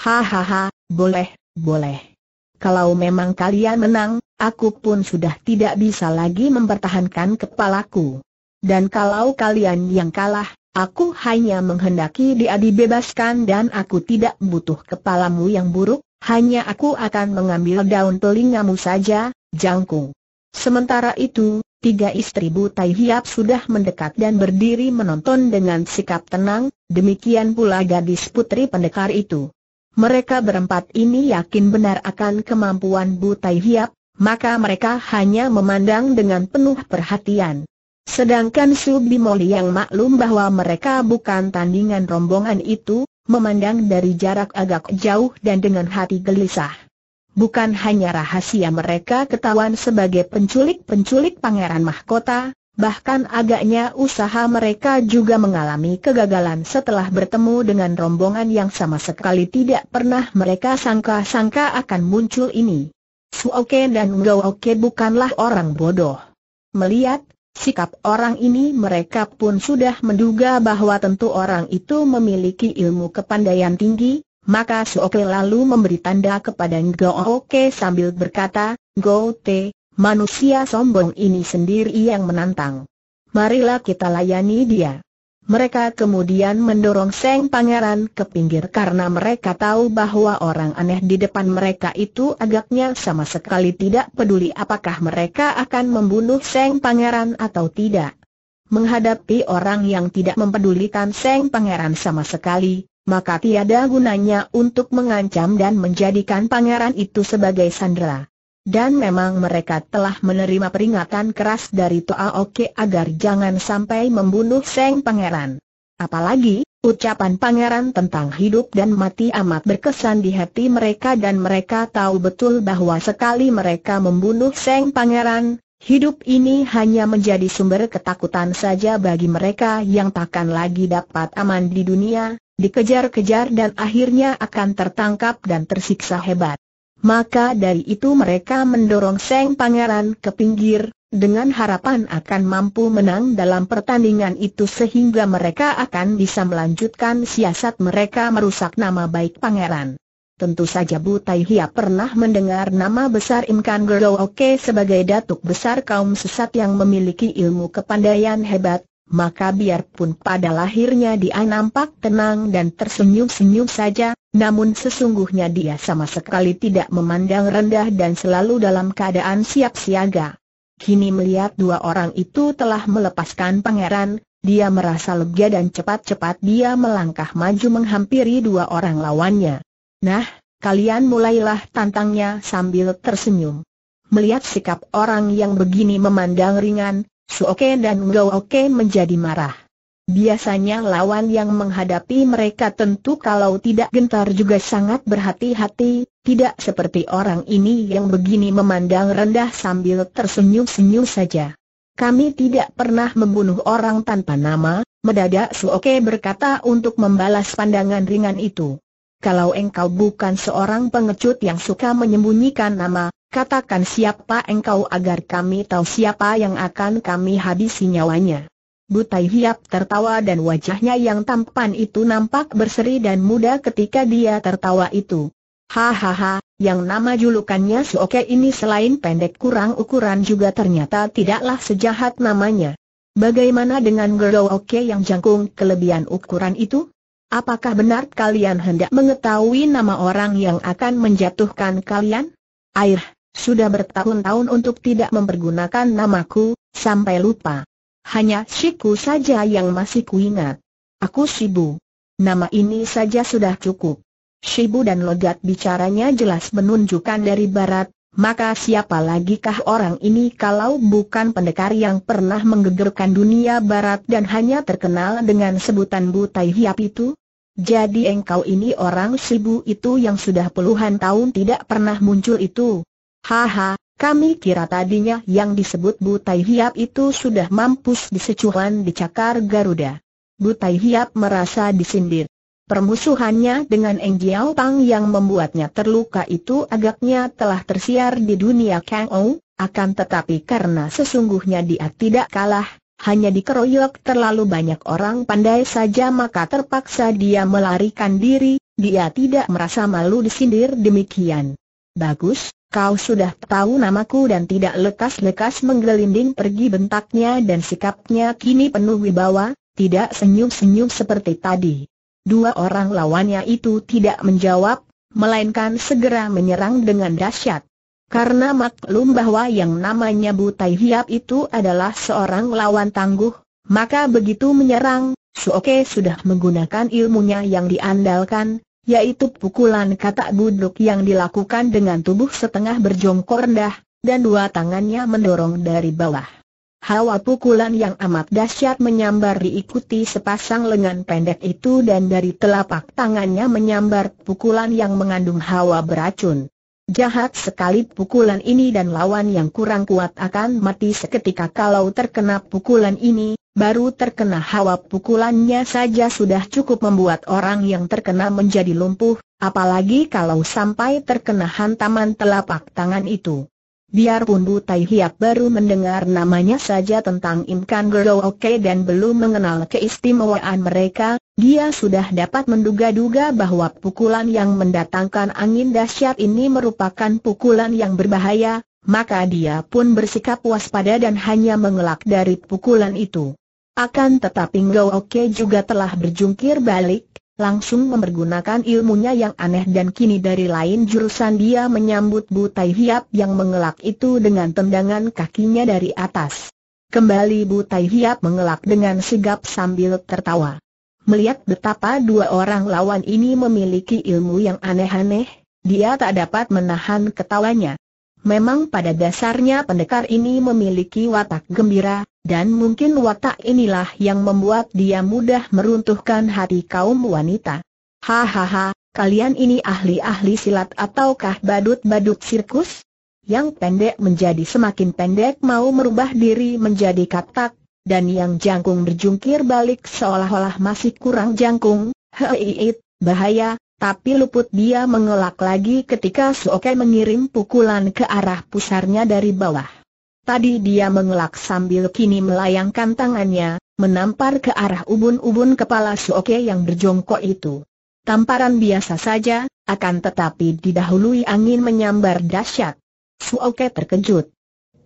S1: Hahaha, boleh, boleh. Kalau memang kalian menang, aku pun sudah tidak bisa lagi mempertahankan kepalaku. Dan kalau kalian yang kalah, Aku hanya menghendaki dia dibebaskan dan aku tidak butuh kepalamu yang buruk, hanya aku akan mengambil daun telingamu saja, jangkung. Sementara itu, tiga istri Butai Hiap sudah mendekat dan berdiri menonton dengan sikap tenang, demikian pula gadis putri pendekar itu. Mereka berempat ini yakin benar akan kemampuan Butai Hiap, maka mereka hanya memandang dengan penuh perhatian. Sedangkan Subimoli yang maklum bahwa mereka bukan tandingan rombongan itu, memandang dari jarak agak jauh dan dengan hati gelisah. Bukan hanya rahasia mereka ketahuan sebagai penculik-penculik pangeran mahkota, bahkan agaknya usaha mereka juga mengalami kegagalan setelah bertemu dengan rombongan yang sama sekali tidak pernah mereka sangka-sangka akan muncul ini. Suoke dan Ngooke bukanlah orang bodoh. Melihat Sikap orang ini mereka pun sudah menduga bahwa tentu orang itu memiliki ilmu kepandaian tinggi, maka Suoke lalu memberi tanda kepada Ngooke sambil berkata, Te, manusia sombong ini sendiri yang menantang. Marilah kita layani dia. Mereka kemudian mendorong Seng Pangeran ke pinggir karena mereka tahu bahwa orang aneh di depan mereka itu agaknya sama sekali tidak peduli apakah mereka akan membunuh Seng Pangeran atau tidak. Menghadapi orang yang tidak mempedulikan Seng Pangeran sama sekali, maka tiada gunanya untuk mengancam dan menjadikan pangeran itu sebagai sandera. Dan memang mereka telah menerima peringatan keras dari Toa Oke agar jangan sampai membunuh Seng Pangeran. Apalagi, ucapan pangeran tentang hidup dan mati amat berkesan di hati mereka dan mereka tahu betul bahwa sekali mereka membunuh Seng Pangeran, Hidup ini hanya menjadi sumber ketakutan saja bagi mereka yang takkan lagi dapat aman di dunia, dikejar-kejar dan akhirnya akan tertangkap dan tersiksa hebat. Maka dari itu mereka mendorong Seng Pangeran ke pinggir, dengan harapan akan mampu menang dalam pertandingan itu sehingga mereka akan bisa melanjutkan siasat mereka merusak nama baik pangeran. Tentu saja Bu Tai Hia pernah mendengar nama besar Im Kan Gero Oke sebagai datuk besar kaum sesat yang memiliki ilmu kepandaian hebat, maka biarpun pada lahirnya dia nampak tenang dan tersenyum-senyum saja, namun sesungguhnya dia sama sekali tidak memandang rendah dan selalu dalam keadaan siap siaga. Kini melihat dua orang itu telah melepaskan pangeran, dia merasa lega dan cepat-cepat dia melangkah maju menghampiri dua orang lawannya. Nah, kalian mulailah tantangnya sambil tersenyum. Melihat sikap orang yang begini memandang ringan, Suoke dan Ngooke menjadi marah. Biasanya lawan yang menghadapi mereka tentu kalau tidak gentar juga sangat berhati-hati, tidak seperti orang ini yang begini memandang rendah sambil tersenyum-senyum saja. Kami tidak pernah membunuh orang tanpa nama, mendadak Suoke berkata untuk membalas pandangan ringan itu. Kalau engkau bukan seorang pengecut yang suka menyembunyikan nama, katakan siapa engkau agar kami tahu siapa yang akan kami habisi nyawanya. Butai Hiap tertawa dan wajahnya yang tampan itu nampak berseri dan muda ketika dia tertawa itu. Hahaha, yang nama julukannya Suoke ini selain pendek kurang ukuran juga ternyata tidaklah sejahat namanya. Bagaimana dengan Gero Oke yang jangkung kelebihan ukuran itu? Apakah benar kalian hendak mengetahui nama orang yang akan menjatuhkan kalian? Air, sudah bertahun-tahun untuk tidak mempergunakan namaku, sampai lupa. Hanya Siku saja yang masih kuingat. Aku Sibu. Nama ini saja sudah cukup. Sibu dan logat bicaranya jelas menunjukkan dari barat, maka siapa lagikah orang ini kalau bukan pendekar yang pernah menggegerkan dunia barat dan hanya terkenal dengan sebutan Butai Hiap itu? Jadi engkau ini orang Sibu itu yang sudah puluhan tahun tidak pernah muncul itu? Haha, kami kira tadinya yang disebut Butai Hiap itu sudah mampus di secuhan di cakar Garuda. Butai Hiap merasa disindir. Permusuhannya dengan Eng Jiao Pang yang membuatnya terluka itu agaknya telah tersiar di dunia Kang Ou, akan tetapi karena sesungguhnya dia tidak kalah, hanya dikeroyok terlalu banyak orang pandai saja maka terpaksa dia melarikan diri, dia tidak merasa malu disindir demikian. Bagus, Kau sudah tahu namaku dan tidak lekas-lekas menggelinding pergi bentaknya dan sikapnya kini penuh wibawa, tidak senyum-senyum seperti tadi. Dua orang lawannya itu tidak menjawab, melainkan segera menyerang dengan dahsyat. Karena maklum bahwa yang namanya Butai Hiap itu adalah seorang lawan tangguh, maka begitu menyerang, Suoke sudah menggunakan ilmunya yang diandalkan, yaitu pukulan katak buduk yang dilakukan dengan tubuh setengah berjongkok rendah, dan dua tangannya mendorong dari bawah. Hawa pukulan yang amat dahsyat menyambar diikuti sepasang lengan pendek itu dan dari telapak tangannya menyambar pukulan yang mengandung hawa beracun. Jahat sekali pukulan ini dan lawan yang kurang kuat akan mati seketika kalau terkena pukulan ini, Baru terkena hawa pukulannya saja sudah cukup membuat orang yang terkena menjadi lumpuh, apalagi kalau sampai terkena hantaman telapak tangan itu. Biarpun Tai Hiap baru mendengar namanya saja tentang Imkan Gero Oke dan belum mengenal keistimewaan mereka, dia sudah dapat menduga-duga bahwa pukulan yang mendatangkan angin dahsyat ini merupakan pukulan yang berbahaya, maka dia pun bersikap waspada dan hanya mengelak dari pukulan itu. Akan tetapi Ngo Oke juga telah berjungkir balik, langsung mempergunakan ilmunya yang aneh dan kini dari lain jurusan dia menyambut Butai Hiap yang mengelak itu dengan tendangan kakinya dari atas. Kembali Butai Hiap mengelak dengan sigap sambil tertawa. Melihat betapa dua orang lawan ini memiliki ilmu yang aneh-aneh, dia tak dapat menahan ketawanya. Memang pada dasarnya pendekar ini memiliki watak gembira, dan mungkin watak inilah yang membuat dia mudah meruntuhkan hati kaum wanita. Hahaha, kalian ini ahli-ahli silat ataukah badut-badut sirkus? Yang pendek menjadi semakin pendek mau merubah diri menjadi katak, dan yang jangkung berjungkir balik seolah-olah masih kurang jangkung, hei bahaya, tapi luput dia mengelak lagi ketika Suoke mengirim pukulan ke arah pusarnya dari bawah. Tadi dia mengelak sambil kini melayangkan tangannya, menampar ke arah ubun-ubun kepala Suoke yang berjongkok itu. Tamparan biasa saja, akan tetapi didahului angin menyambar dahsyat. Suoke terkejut.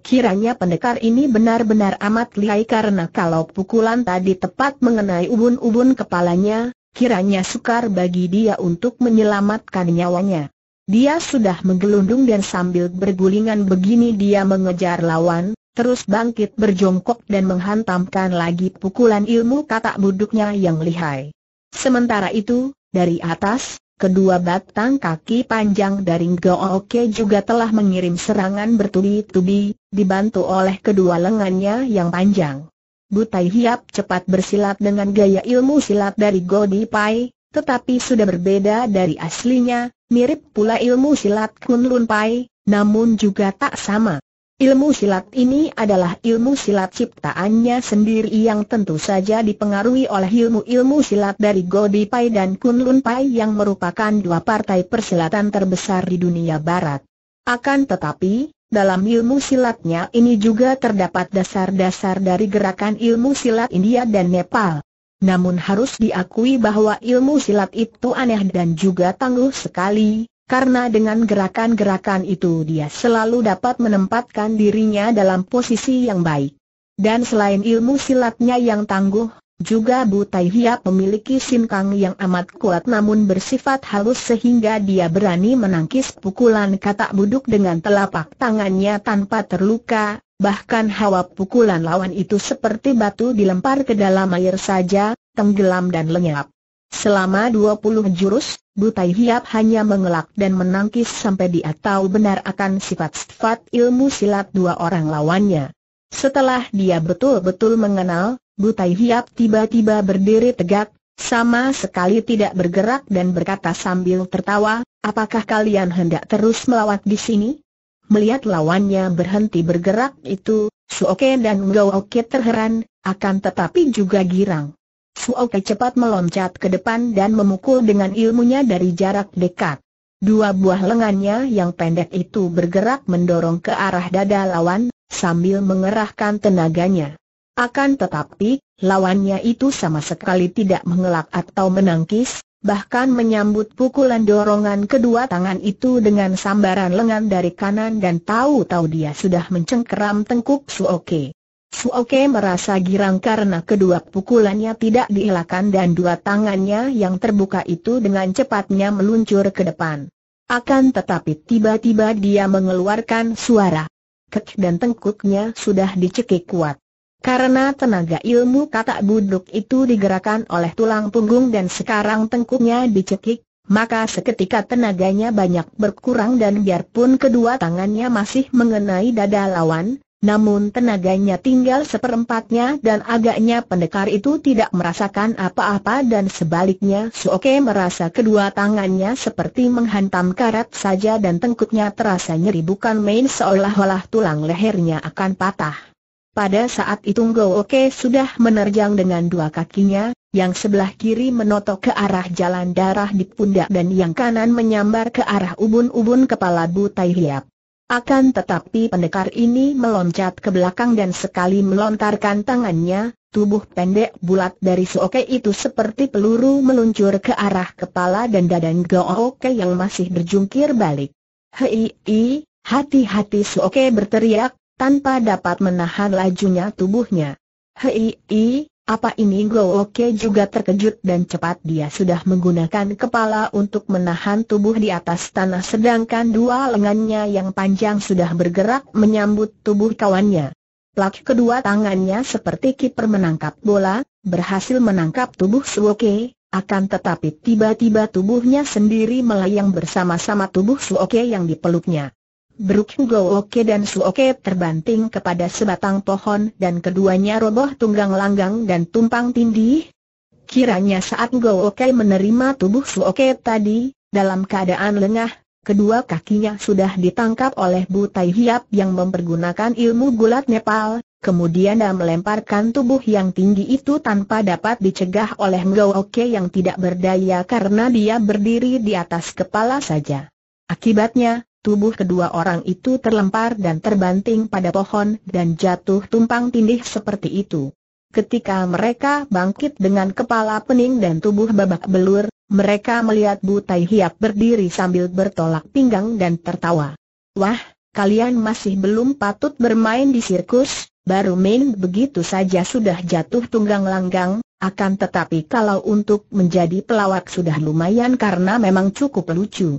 S1: Kiranya pendekar ini benar-benar amat lihai karena kalau pukulan tadi tepat mengenai ubun-ubun kepalanya, kiranya sukar bagi dia untuk menyelamatkan nyawanya. Dia sudah menggelundung dan sambil bergulingan begini dia mengejar lawan, terus bangkit berjongkok dan menghantamkan lagi pukulan ilmu katak buduknya yang lihai. Sementara itu, dari atas, kedua batang kaki panjang dari Gooke juga telah mengirim serangan bertubi-tubi, dibantu oleh kedua lengannya yang panjang. Butai Hiap cepat bersilat dengan gaya ilmu silat dari Godi Pai, tetapi sudah berbeda dari aslinya, mirip pula ilmu silat Kun Lun Pai, namun juga tak sama. Ilmu silat ini adalah ilmu silat ciptaannya sendiri yang tentu saja dipengaruhi oleh ilmu-ilmu silat dari Godi Pai dan Kun Lun Pai yang merupakan dua partai persilatan terbesar di dunia barat. Akan tetapi, dalam ilmu silatnya ini juga terdapat dasar-dasar dari gerakan ilmu silat India dan Nepal. Namun harus diakui bahwa ilmu silat itu aneh dan juga tangguh sekali, karena dengan gerakan-gerakan itu dia selalu dapat menempatkan dirinya dalam posisi yang baik. Dan selain ilmu silatnya yang tangguh, juga Bu Tai Hiap memiliki Kang yang amat kuat namun bersifat halus sehingga dia berani menangkis pukulan katak buduk dengan telapak tangannya tanpa terluka, bahkan hawa pukulan lawan itu seperti batu dilempar ke dalam air saja, tenggelam dan lenyap. Selama 20 jurus, Bu Tai Hiap hanya mengelak dan menangkis sampai dia tahu benar akan sifat-sifat ilmu silat dua orang lawannya. Setelah dia betul-betul mengenal, Butai Hiap tiba-tiba berdiri tegak, sama sekali tidak bergerak dan berkata sambil tertawa, apakah kalian hendak terus melawat di sini? Melihat lawannya berhenti bergerak itu, Suoke dan Ngooke terheran, akan tetapi juga girang. Suoke cepat meloncat ke depan dan memukul dengan ilmunya dari jarak dekat. Dua buah lengannya yang pendek itu bergerak mendorong ke arah dada lawan, sambil mengerahkan tenaganya. Akan tetapi, lawannya itu sama sekali tidak mengelak atau menangkis, bahkan menyambut pukulan dorongan kedua tangan itu dengan sambaran lengan dari kanan dan tahu-tahu dia sudah mencengkeram tengkuk Suoke. Suoke merasa girang karena kedua pukulannya tidak dielakkan dan dua tangannya yang terbuka itu dengan cepatnya meluncur ke depan. Akan tetapi tiba-tiba dia mengeluarkan suara. Kek dan tengkuknya sudah dicekik kuat. Karena tenaga ilmu katak buduk itu digerakkan oleh tulang punggung dan sekarang tengkuknya dicekik, maka seketika tenaganya banyak berkurang dan biarpun kedua tangannya masih mengenai dada lawan, namun tenaganya tinggal seperempatnya dan agaknya pendekar itu tidak merasakan apa-apa dan sebaliknya Suoke merasa kedua tangannya seperti menghantam karat saja dan tengkuknya terasa nyeri bukan main seolah-olah tulang lehernya akan patah. Pada saat itu Go sudah menerjang dengan dua kakinya, yang sebelah kiri menotok ke arah jalan darah di pundak dan yang kanan menyambar ke arah ubun-ubun kepala Butai Hiap. Akan tetapi pendekar ini meloncat ke belakang dan sekali melontarkan tangannya, tubuh pendek bulat dari Sooke itu seperti peluru meluncur ke arah kepala dan dada Go yang masih berjungkir balik. Hei, hati-hati Sooke berteriak, tanpa dapat menahan lajunya tubuhnya. Hei, i, apa ini Go Oke juga terkejut dan cepat dia sudah menggunakan kepala untuk menahan tubuh di atas tanah sedangkan dua lengannya yang panjang sudah bergerak menyambut tubuh kawannya. Plak kedua tangannya seperti kiper menangkap bola, berhasil menangkap tubuh Suoke, akan tetapi tiba-tiba tubuhnya sendiri melayang bersama-sama tubuh Suoke yang dipeluknya. Bruk Hugo Oke dan Oke terbanting kepada sebatang pohon dan keduanya roboh tunggang langgang dan tumpang tindih. Kiranya saat Hugo Oke menerima tubuh Oke tadi, dalam keadaan lengah, kedua kakinya sudah ditangkap oleh Butai Hiap yang mempergunakan ilmu gulat Nepal, Kemudian dia melemparkan tubuh yang tinggi itu tanpa dapat dicegah oleh Ngo Oke yang tidak berdaya karena dia berdiri di atas kepala saja. Akibatnya, Tubuh kedua orang itu terlempar dan terbanting pada pohon dan jatuh tumpang tindih seperti itu. Ketika mereka bangkit dengan kepala pening dan tubuh babak belur, mereka melihat Butai Hiap berdiri sambil bertolak pinggang dan tertawa. Wah, kalian masih belum patut bermain di sirkus, baru main begitu saja sudah jatuh tunggang langgang, akan tetapi kalau untuk menjadi pelawak sudah lumayan karena memang cukup lucu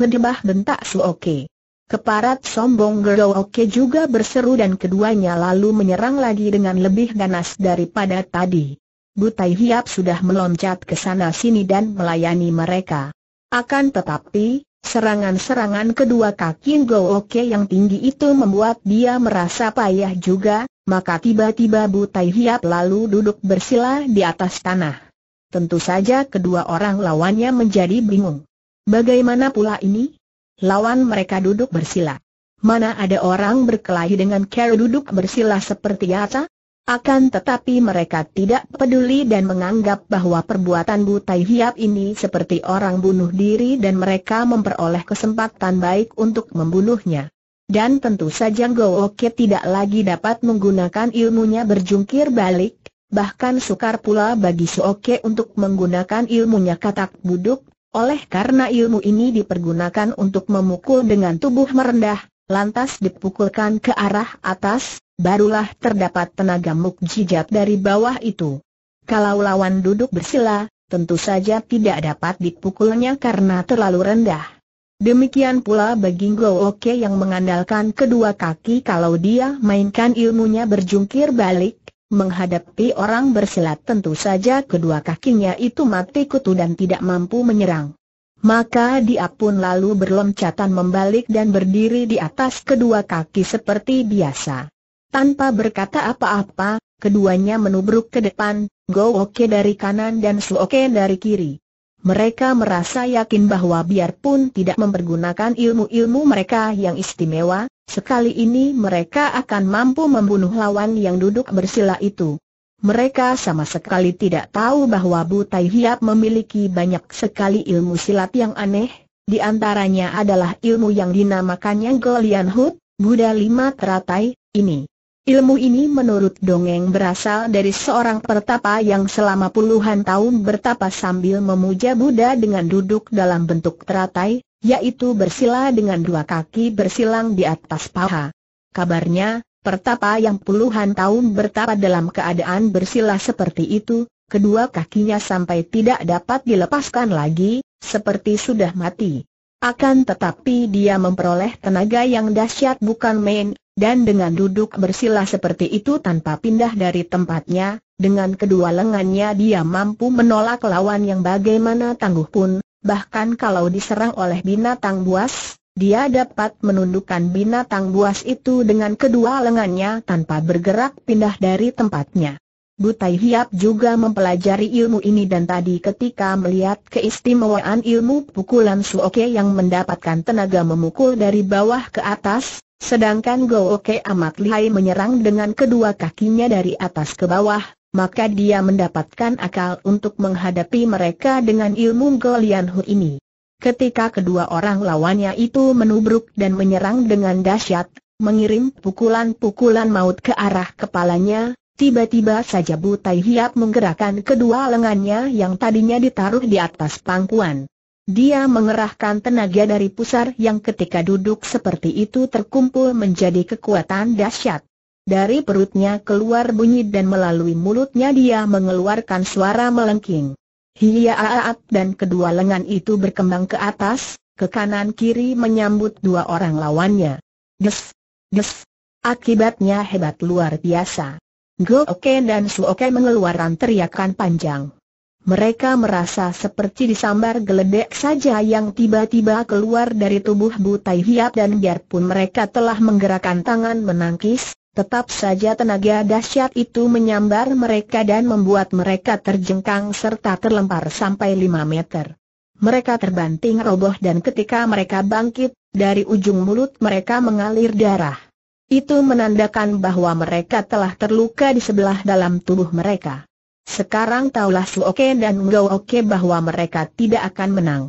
S1: berdebah bentak su oke. Keparat sombong oke juga berseru dan keduanya lalu menyerang lagi dengan lebih ganas daripada tadi. Butai Hiap sudah meloncat ke sana sini dan melayani mereka. Akan tetapi, serangan-serangan kedua kaki oke yang tinggi itu membuat dia merasa payah juga, maka tiba-tiba Butai Hiap lalu duduk bersila di atas tanah. Tentu saja kedua orang lawannya menjadi bingung. Bagaimana pula ini? Lawan mereka duduk bersila. Mana ada orang berkelahi dengan cara duduk bersila seperti Yata? Akan tetapi mereka tidak peduli dan menganggap bahwa perbuatan Butai Hiap ini seperti orang bunuh diri dan mereka memperoleh kesempatan baik untuk membunuhnya. Dan tentu saja Gooke tidak lagi dapat menggunakan ilmunya berjungkir balik, bahkan sukar pula bagi Sooke untuk menggunakan ilmunya katak buduk, oleh karena ilmu ini dipergunakan untuk memukul dengan tubuh merendah, lantas dipukulkan ke arah atas, barulah terdapat tenaga mukjizat dari bawah itu. Kalau lawan duduk bersila, tentu saja tidak dapat dipukulnya karena terlalu rendah. Demikian pula bagi Go Oke yang mengandalkan kedua kaki kalau dia mainkan ilmunya berjungkir balik, Menghadapi orang bersilat tentu saja kedua kakinya itu mati kutu dan tidak mampu menyerang. Maka dia pun lalu berloncatan membalik dan berdiri di atas kedua kaki seperti biasa. Tanpa berkata apa-apa, keduanya menubruk ke depan, Go Oke dari kanan dan Su Oke dari kiri. Mereka merasa yakin bahwa biarpun tidak mempergunakan ilmu-ilmu mereka yang istimewa, sekali ini mereka akan mampu membunuh lawan yang duduk bersila itu. Mereka sama sekali tidak tahu bahwa Butai Hiap memiliki banyak sekali ilmu silat yang aneh, di antaranya adalah ilmu yang dinamakannya Golian Hut, Buddha Lima Teratai, ini. Ilmu ini menurut dongeng berasal dari seorang pertapa yang selama puluhan tahun bertapa sambil memuja Buddha dengan duduk dalam bentuk teratai, yaitu bersila dengan dua kaki bersilang di atas paha. Kabarnya, pertapa yang puluhan tahun bertapa dalam keadaan bersila seperti itu, kedua kakinya sampai tidak dapat dilepaskan lagi, seperti sudah mati. Akan tetapi dia memperoleh tenaga yang dahsyat bukan main, dan dengan duduk bersila seperti itu tanpa pindah dari tempatnya, dengan kedua lengannya dia mampu menolak lawan yang bagaimana tangguh pun, bahkan kalau diserang oleh binatang buas, dia dapat menundukkan binatang buas itu dengan kedua lengannya tanpa bergerak pindah dari tempatnya. Butai Hiap juga mempelajari ilmu ini dan tadi ketika melihat keistimewaan ilmu pukulan Suoke yang mendapatkan tenaga memukul dari bawah ke atas, sedangkan Gooke amat lihai menyerang dengan kedua kakinya dari atas ke bawah, maka dia mendapatkan akal untuk menghadapi mereka dengan ilmu Golian ini. Ketika kedua orang lawannya itu menubruk dan menyerang dengan dahsyat, mengirim pukulan-pukulan maut ke arah kepalanya, Tiba-tiba saja Butai Hiap menggerakkan kedua lengannya yang tadinya ditaruh di atas pangkuan. Dia mengerahkan tenaga dari pusar yang ketika duduk seperti itu terkumpul menjadi kekuatan dahsyat. Dari perutnya keluar bunyi dan melalui mulutnya dia mengeluarkan suara melengking. Hiyaat dan kedua lengan itu berkembang ke atas, ke kanan kiri menyambut dua orang lawannya. Des, des. Akibatnya hebat luar biasa. Go Oke dan Su Oke mengeluarkan teriakan panjang. Mereka merasa seperti disambar geledek saja yang tiba-tiba keluar dari tubuh Butai Hiap dan biarpun mereka telah menggerakkan tangan menangkis, tetap saja tenaga dahsyat itu menyambar mereka dan membuat mereka terjengkang serta terlempar sampai 5 meter. Mereka terbanting roboh dan ketika mereka bangkit, dari ujung mulut mereka mengalir darah. Itu menandakan bahwa mereka telah terluka di sebelah dalam tubuh mereka. Sekarang taulah Suoke dan Ngooke bahwa mereka tidak akan menang.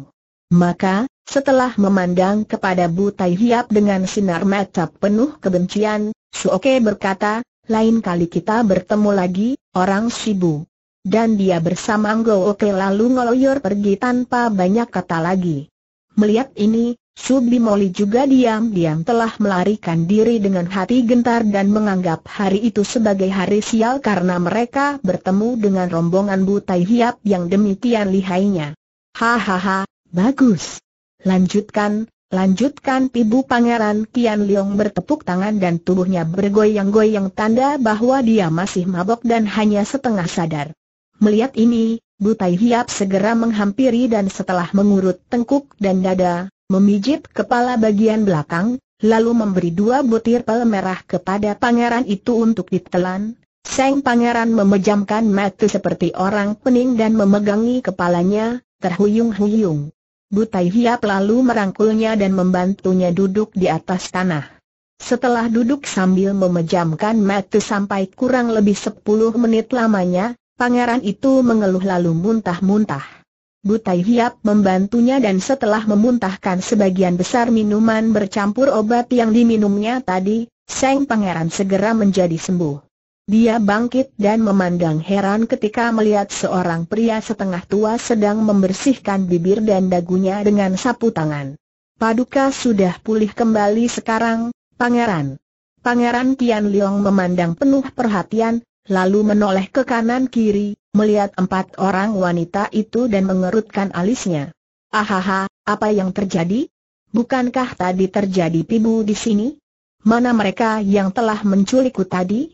S1: Maka, setelah memandang kepada Butai Hiap dengan sinar mata penuh kebencian, Suoke berkata, lain kali kita bertemu lagi, orang Shibu. Dan dia bersama Ngooke lalu ngeloyor pergi tanpa banyak kata lagi. Melihat ini, Sublimoli juga diam-diam telah melarikan diri dengan hati gentar dan menganggap hari itu sebagai hari sial karena mereka bertemu dengan rombongan Butai Hiap yang demikian lihainya. Hahaha, bagus. Lanjutkan, lanjutkan Ibu Pangeran Kian Leong bertepuk tangan dan tubuhnya bergoyang-goyang tanda bahwa dia masih mabok dan hanya setengah sadar. Melihat ini, Butai Hiap segera menghampiri dan setelah mengurut tengkuk dan dada, memijit kepala bagian belakang, lalu memberi dua butir pel merah kepada pangeran itu untuk ditelan. Sang pangeran memejamkan mata seperti orang pening dan memegangi kepalanya, terhuyung-huyung. Butai Hiap lalu merangkulnya dan membantunya duduk di atas tanah. Setelah duduk sambil memejamkan mata sampai kurang lebih sepuluh menit lamanya, pangeran itu mengeluh lalu muntah-muntah. Butai Hiap membantunya dan setelah memuntahkan sebagian besar minuman bercampur obat yang diminumnya tadi, Seng Pangeran segera menjadi sembuh. Dia bangkit dan memandang heran ketika melihat seorang pria setengah tua sedang membersihkan bibir dan dagunya dengan sapu tangan. Paduka sudah pulih kembali sekarang, Pangeran. Pangeran Tian Liong memandang penuh perhatian, lalu menoleh ke kanan kiri, melihat empat orang wanita itu dan mengerutkan alisnya. Ahaha, apa yang terjadi? Bukankah tadi terjadi pibu di sini? Mana mereka yang telah menculikku tadi?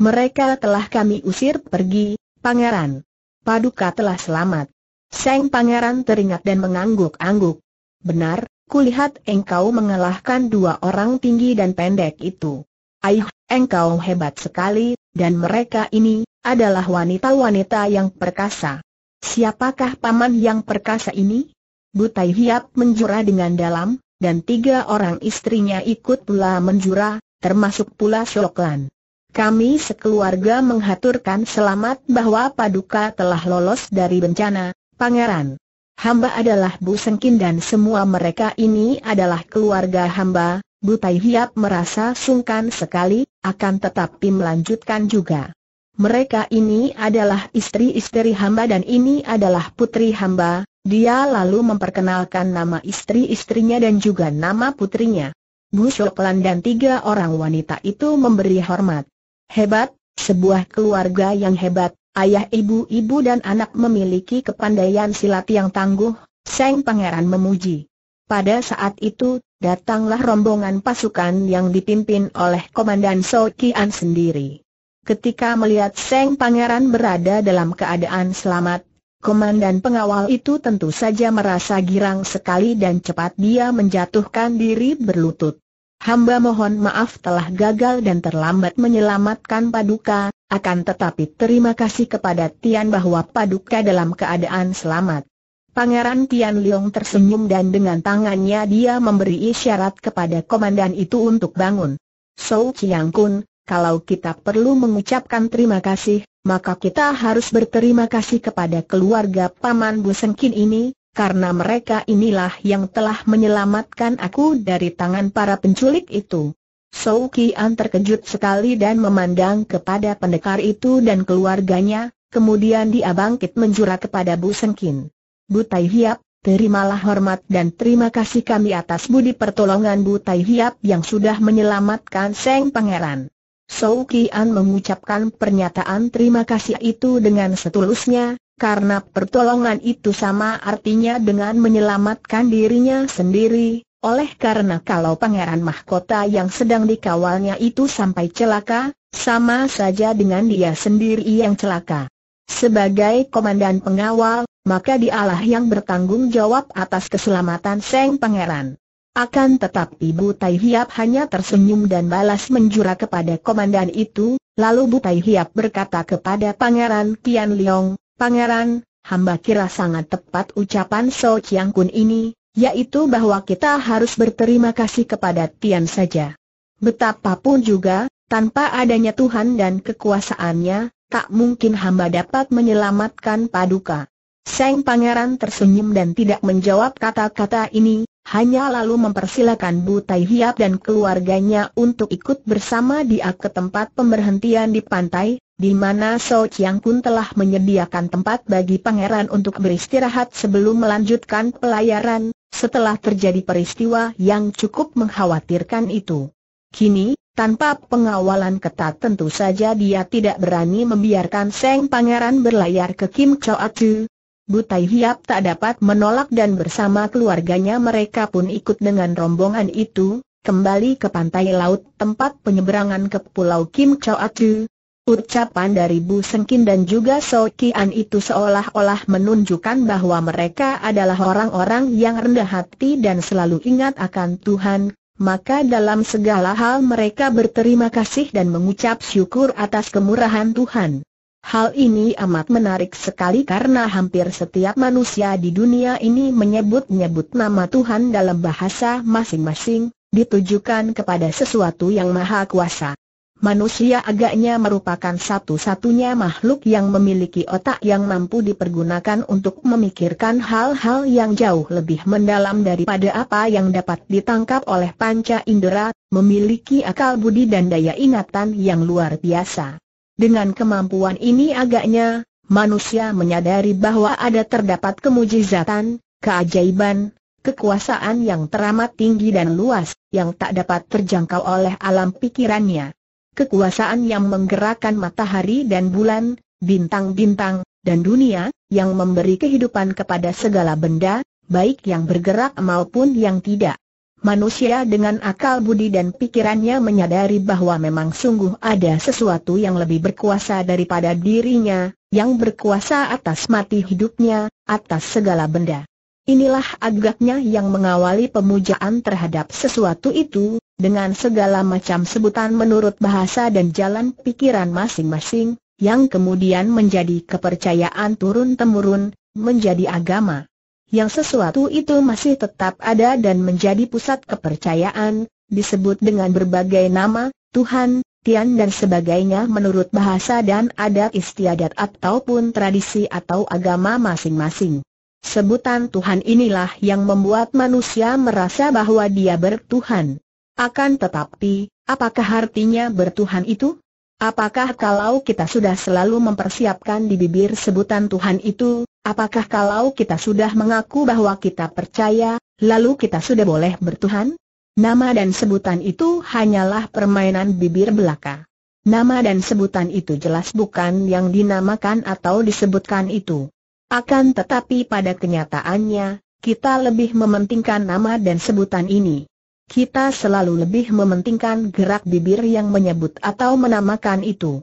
S1: Mereka telah kami usir pergi, pangeran. Paduka telah selamat. Seng pangeran teringat dan mengangguk-angguk. Benar, kulihat engkau mengalahkan dua orang tinggi dan pendek itu. Ayuh, engkau hebat sekali, dan mereka ini, adalah wanita-wanita yang perkasa. Siapakah paman yang perkasa ini? Butai Hiap menjura dengan dalam, dan tiga orang istrinya ikut pula menjura, termasuk pula Syoklan. Kami sekeluarga menghaturkan selamat bahwa Paduka telah lolos dari bencana, Pangeran. Hamba adalah Bu Sengkin dan semua mereka ini adalah keluarga hamba, Butai Hiap merasa sungkan sekali, akan tetapi melanjutkan juga. Mereka ini adalah istri-istri hamba dan ini adalah putri hamba. Dia lalu memperkenalkan nama istri-istrinya dan juga nama putrinya. Bu Shoklan dan tiga orang wanita itu memberi hormat. Hebat, sebuah keluarga yang hebat, ayah ibu-ibu dan anak memiliki kepandaian silat yang tangguh, Seng Pangeran memuji. Pada saat itu, datanglah rombongan pasukan yang dipimpin oleh Komandan Kian sendiri. Ketika melihat Seng Pangeran berada dalam keadaan selamat, komandan pengawal itu tentu saja merasa girang sekali dan cepat dia menjatuhkan diri berlutut. Hamba mohon maaf telah gagal dan terlambat menyelamatkan Paduka, akan tetapi terima kasih kepada Tian bahwa Paduka dalam keadaan selamat. Pangeran Tian Leong tersenyum dan dengan tangannya dia memberi isyarat kepada komandan itu untuk bangun. Sou Chiang Kun, kalau kita perlu mengucapkan terima kasih, maka kita harus berterima kasih kepada keluarga Paman Bu Busengkin ini, karena mereka inilah yang telah menyelamatkan aku dari tangan para penculik itu. Sou Kian terkejut sekali dan memandang kepada pendekar itu dan keluarganya, kemudian dia bangkit menjura kepada Busengkin. Bu Tai Hiap, Terimalah hormat dan terima kasih kami atas budi pertolongan Butai Hiap yang sudah menyelamatkan Seng Pangeran. Sou Kian mengucapkan pernyataan terima kasih itu dengan setulusnya, karena pertolongan itu sama artinya dengan menyelamatkan dirinya sendiri, oleh karena kalau pangeran mahkota yang sedang dikawalnya itu sampai celaka, sama saja dengan dia sendiri yang celaka. Sebagai komandan pengawal, maka dialah yang bertanggung jawab atas keselamatan Seng Pangeran. Akan tetapi Butai Hiap hanya tersenyum dan balas menjura kepada komandan itu, lalu Butai Hiap berkata kepada Pangeran Tian Leong, Pangeran, hamba kira sangat tepat ucapan So Chiang Kun ini, yaitu bahwa kita harus berterima kasih kepada Tian saja. Betapapun juga, tanpa adanya Tuhan dan kekuasaannya, tak mungkin hamba dapat menyelamatkan Paduka. Seng Pangeran tersenyum dan tidak menjawab kata-kata ini, hanya lalu mempersilakan Butai Hiap dan keluarganya untuk ikut bersama dia ke tempat pemberhentian di pantai, di mana So Chiang Kun telah menyediakan tempat bagi pangeran untuk beristirahat sebelum melanjutkan pelayaran, setelah terjadi peristiwa yang cukup mengkhawatirkan itu. Kini, tanpa pengawalan ketat tentu saja dia tidak berani membiarkan Seng Pangeran berlayar ke Kim Choa Chu, Butai Hiap tak dapat menolak dan bersama keluarganya mereka pun ikut dengan rombongan itu, kembali ke pantai laut tempat penyeberangan ke Pulau Kim Chao Atu. Ucapan dari Bu Sengkin dan juga So Kian itu seolah-olah menunjukkan bahwa mereka adalah orang-orang yang rendah hati dan selalu ingat akan Tuhan, maka dalam segala hal mereka berterima kasih dan mengucap syukur atas kemurahan Tuhan. Hal ini amat menarik sekali karena hampir setiap manusia di dunia ini menyebut-nyebut nama Tuhan dalam bahasa masing-masing, ditujukan kepada sesuatu yang maha kuasa. Manusia agaknya merupakan satu-satunya makhluk yang memiliki otak yang mampu dipergunakan untuk memikirkan hal-hal yang jauh lebih mendalam daripada apa yang dapat ditangkap oleh panca indera, memiliki akal budi dan daya ingatan yang luar biasa. Dengan kemampuan ini agaknya, manusia menyadari bahwa ada terdapat kemujizatan, keajaiban, kekuasaan yang teramat tinggi dan luas, yang tak dapat terjangkau oleh alam pikirannya. Kekuasaan yang menggerakkan matahari dan bulan, bintang-bintang, dan dunia, yang memberi kehidupan kepada segala benda, baik yang bergerak maupun yang tidak. Manusia dengan akal budi dan pikirannya menyadari bahwa memang sungguh ada sesuatu yang lebih berkuasa daripada dirinya, yang berkuasa atas mati hidupnya, atas segala benda. Inilah agaknya yang mengawali pemujaan terhadap sesuatu itu, dengan segala macam sebutan menurut bahasa dan jalan pikiran masing-masing, yang kemudian menjadi kepercayaan turun-temurun, menjadi agama yang sesuatu itu masih tetap ada dan menjadi pusat kepercayaan, disebut dengan berbagai nama, Tuhan, Tian dan sebagainya menurut bahasa dan adat istiadat ataupun tradisi atau agama masing-masing. Sebutan Tuhan inilah yang membuat manusia merasa bahwa dia bertuhan. Akan tetapi, apakah artinya bertuhan itu? Apakah kalau kita sudah selalu mempersiapkan di bibir sebutan Tuhan itu, Apakah kalau kita sudah mengaku bahwa kita percaya, lalu kita sudah boleh bertuhan? Nama dan sebutan itu hanyalah permainan bibir belaka. Nama dan sebutan itu jelas bukan yang dinamakan atau disebutkan itu. Akan tetapi pada kenyataannya, kita lebih mementingkan nama dan sebutan ini. Kita selalu lebih mementingkan gerak bibir yang menyebut atau menamakan itu.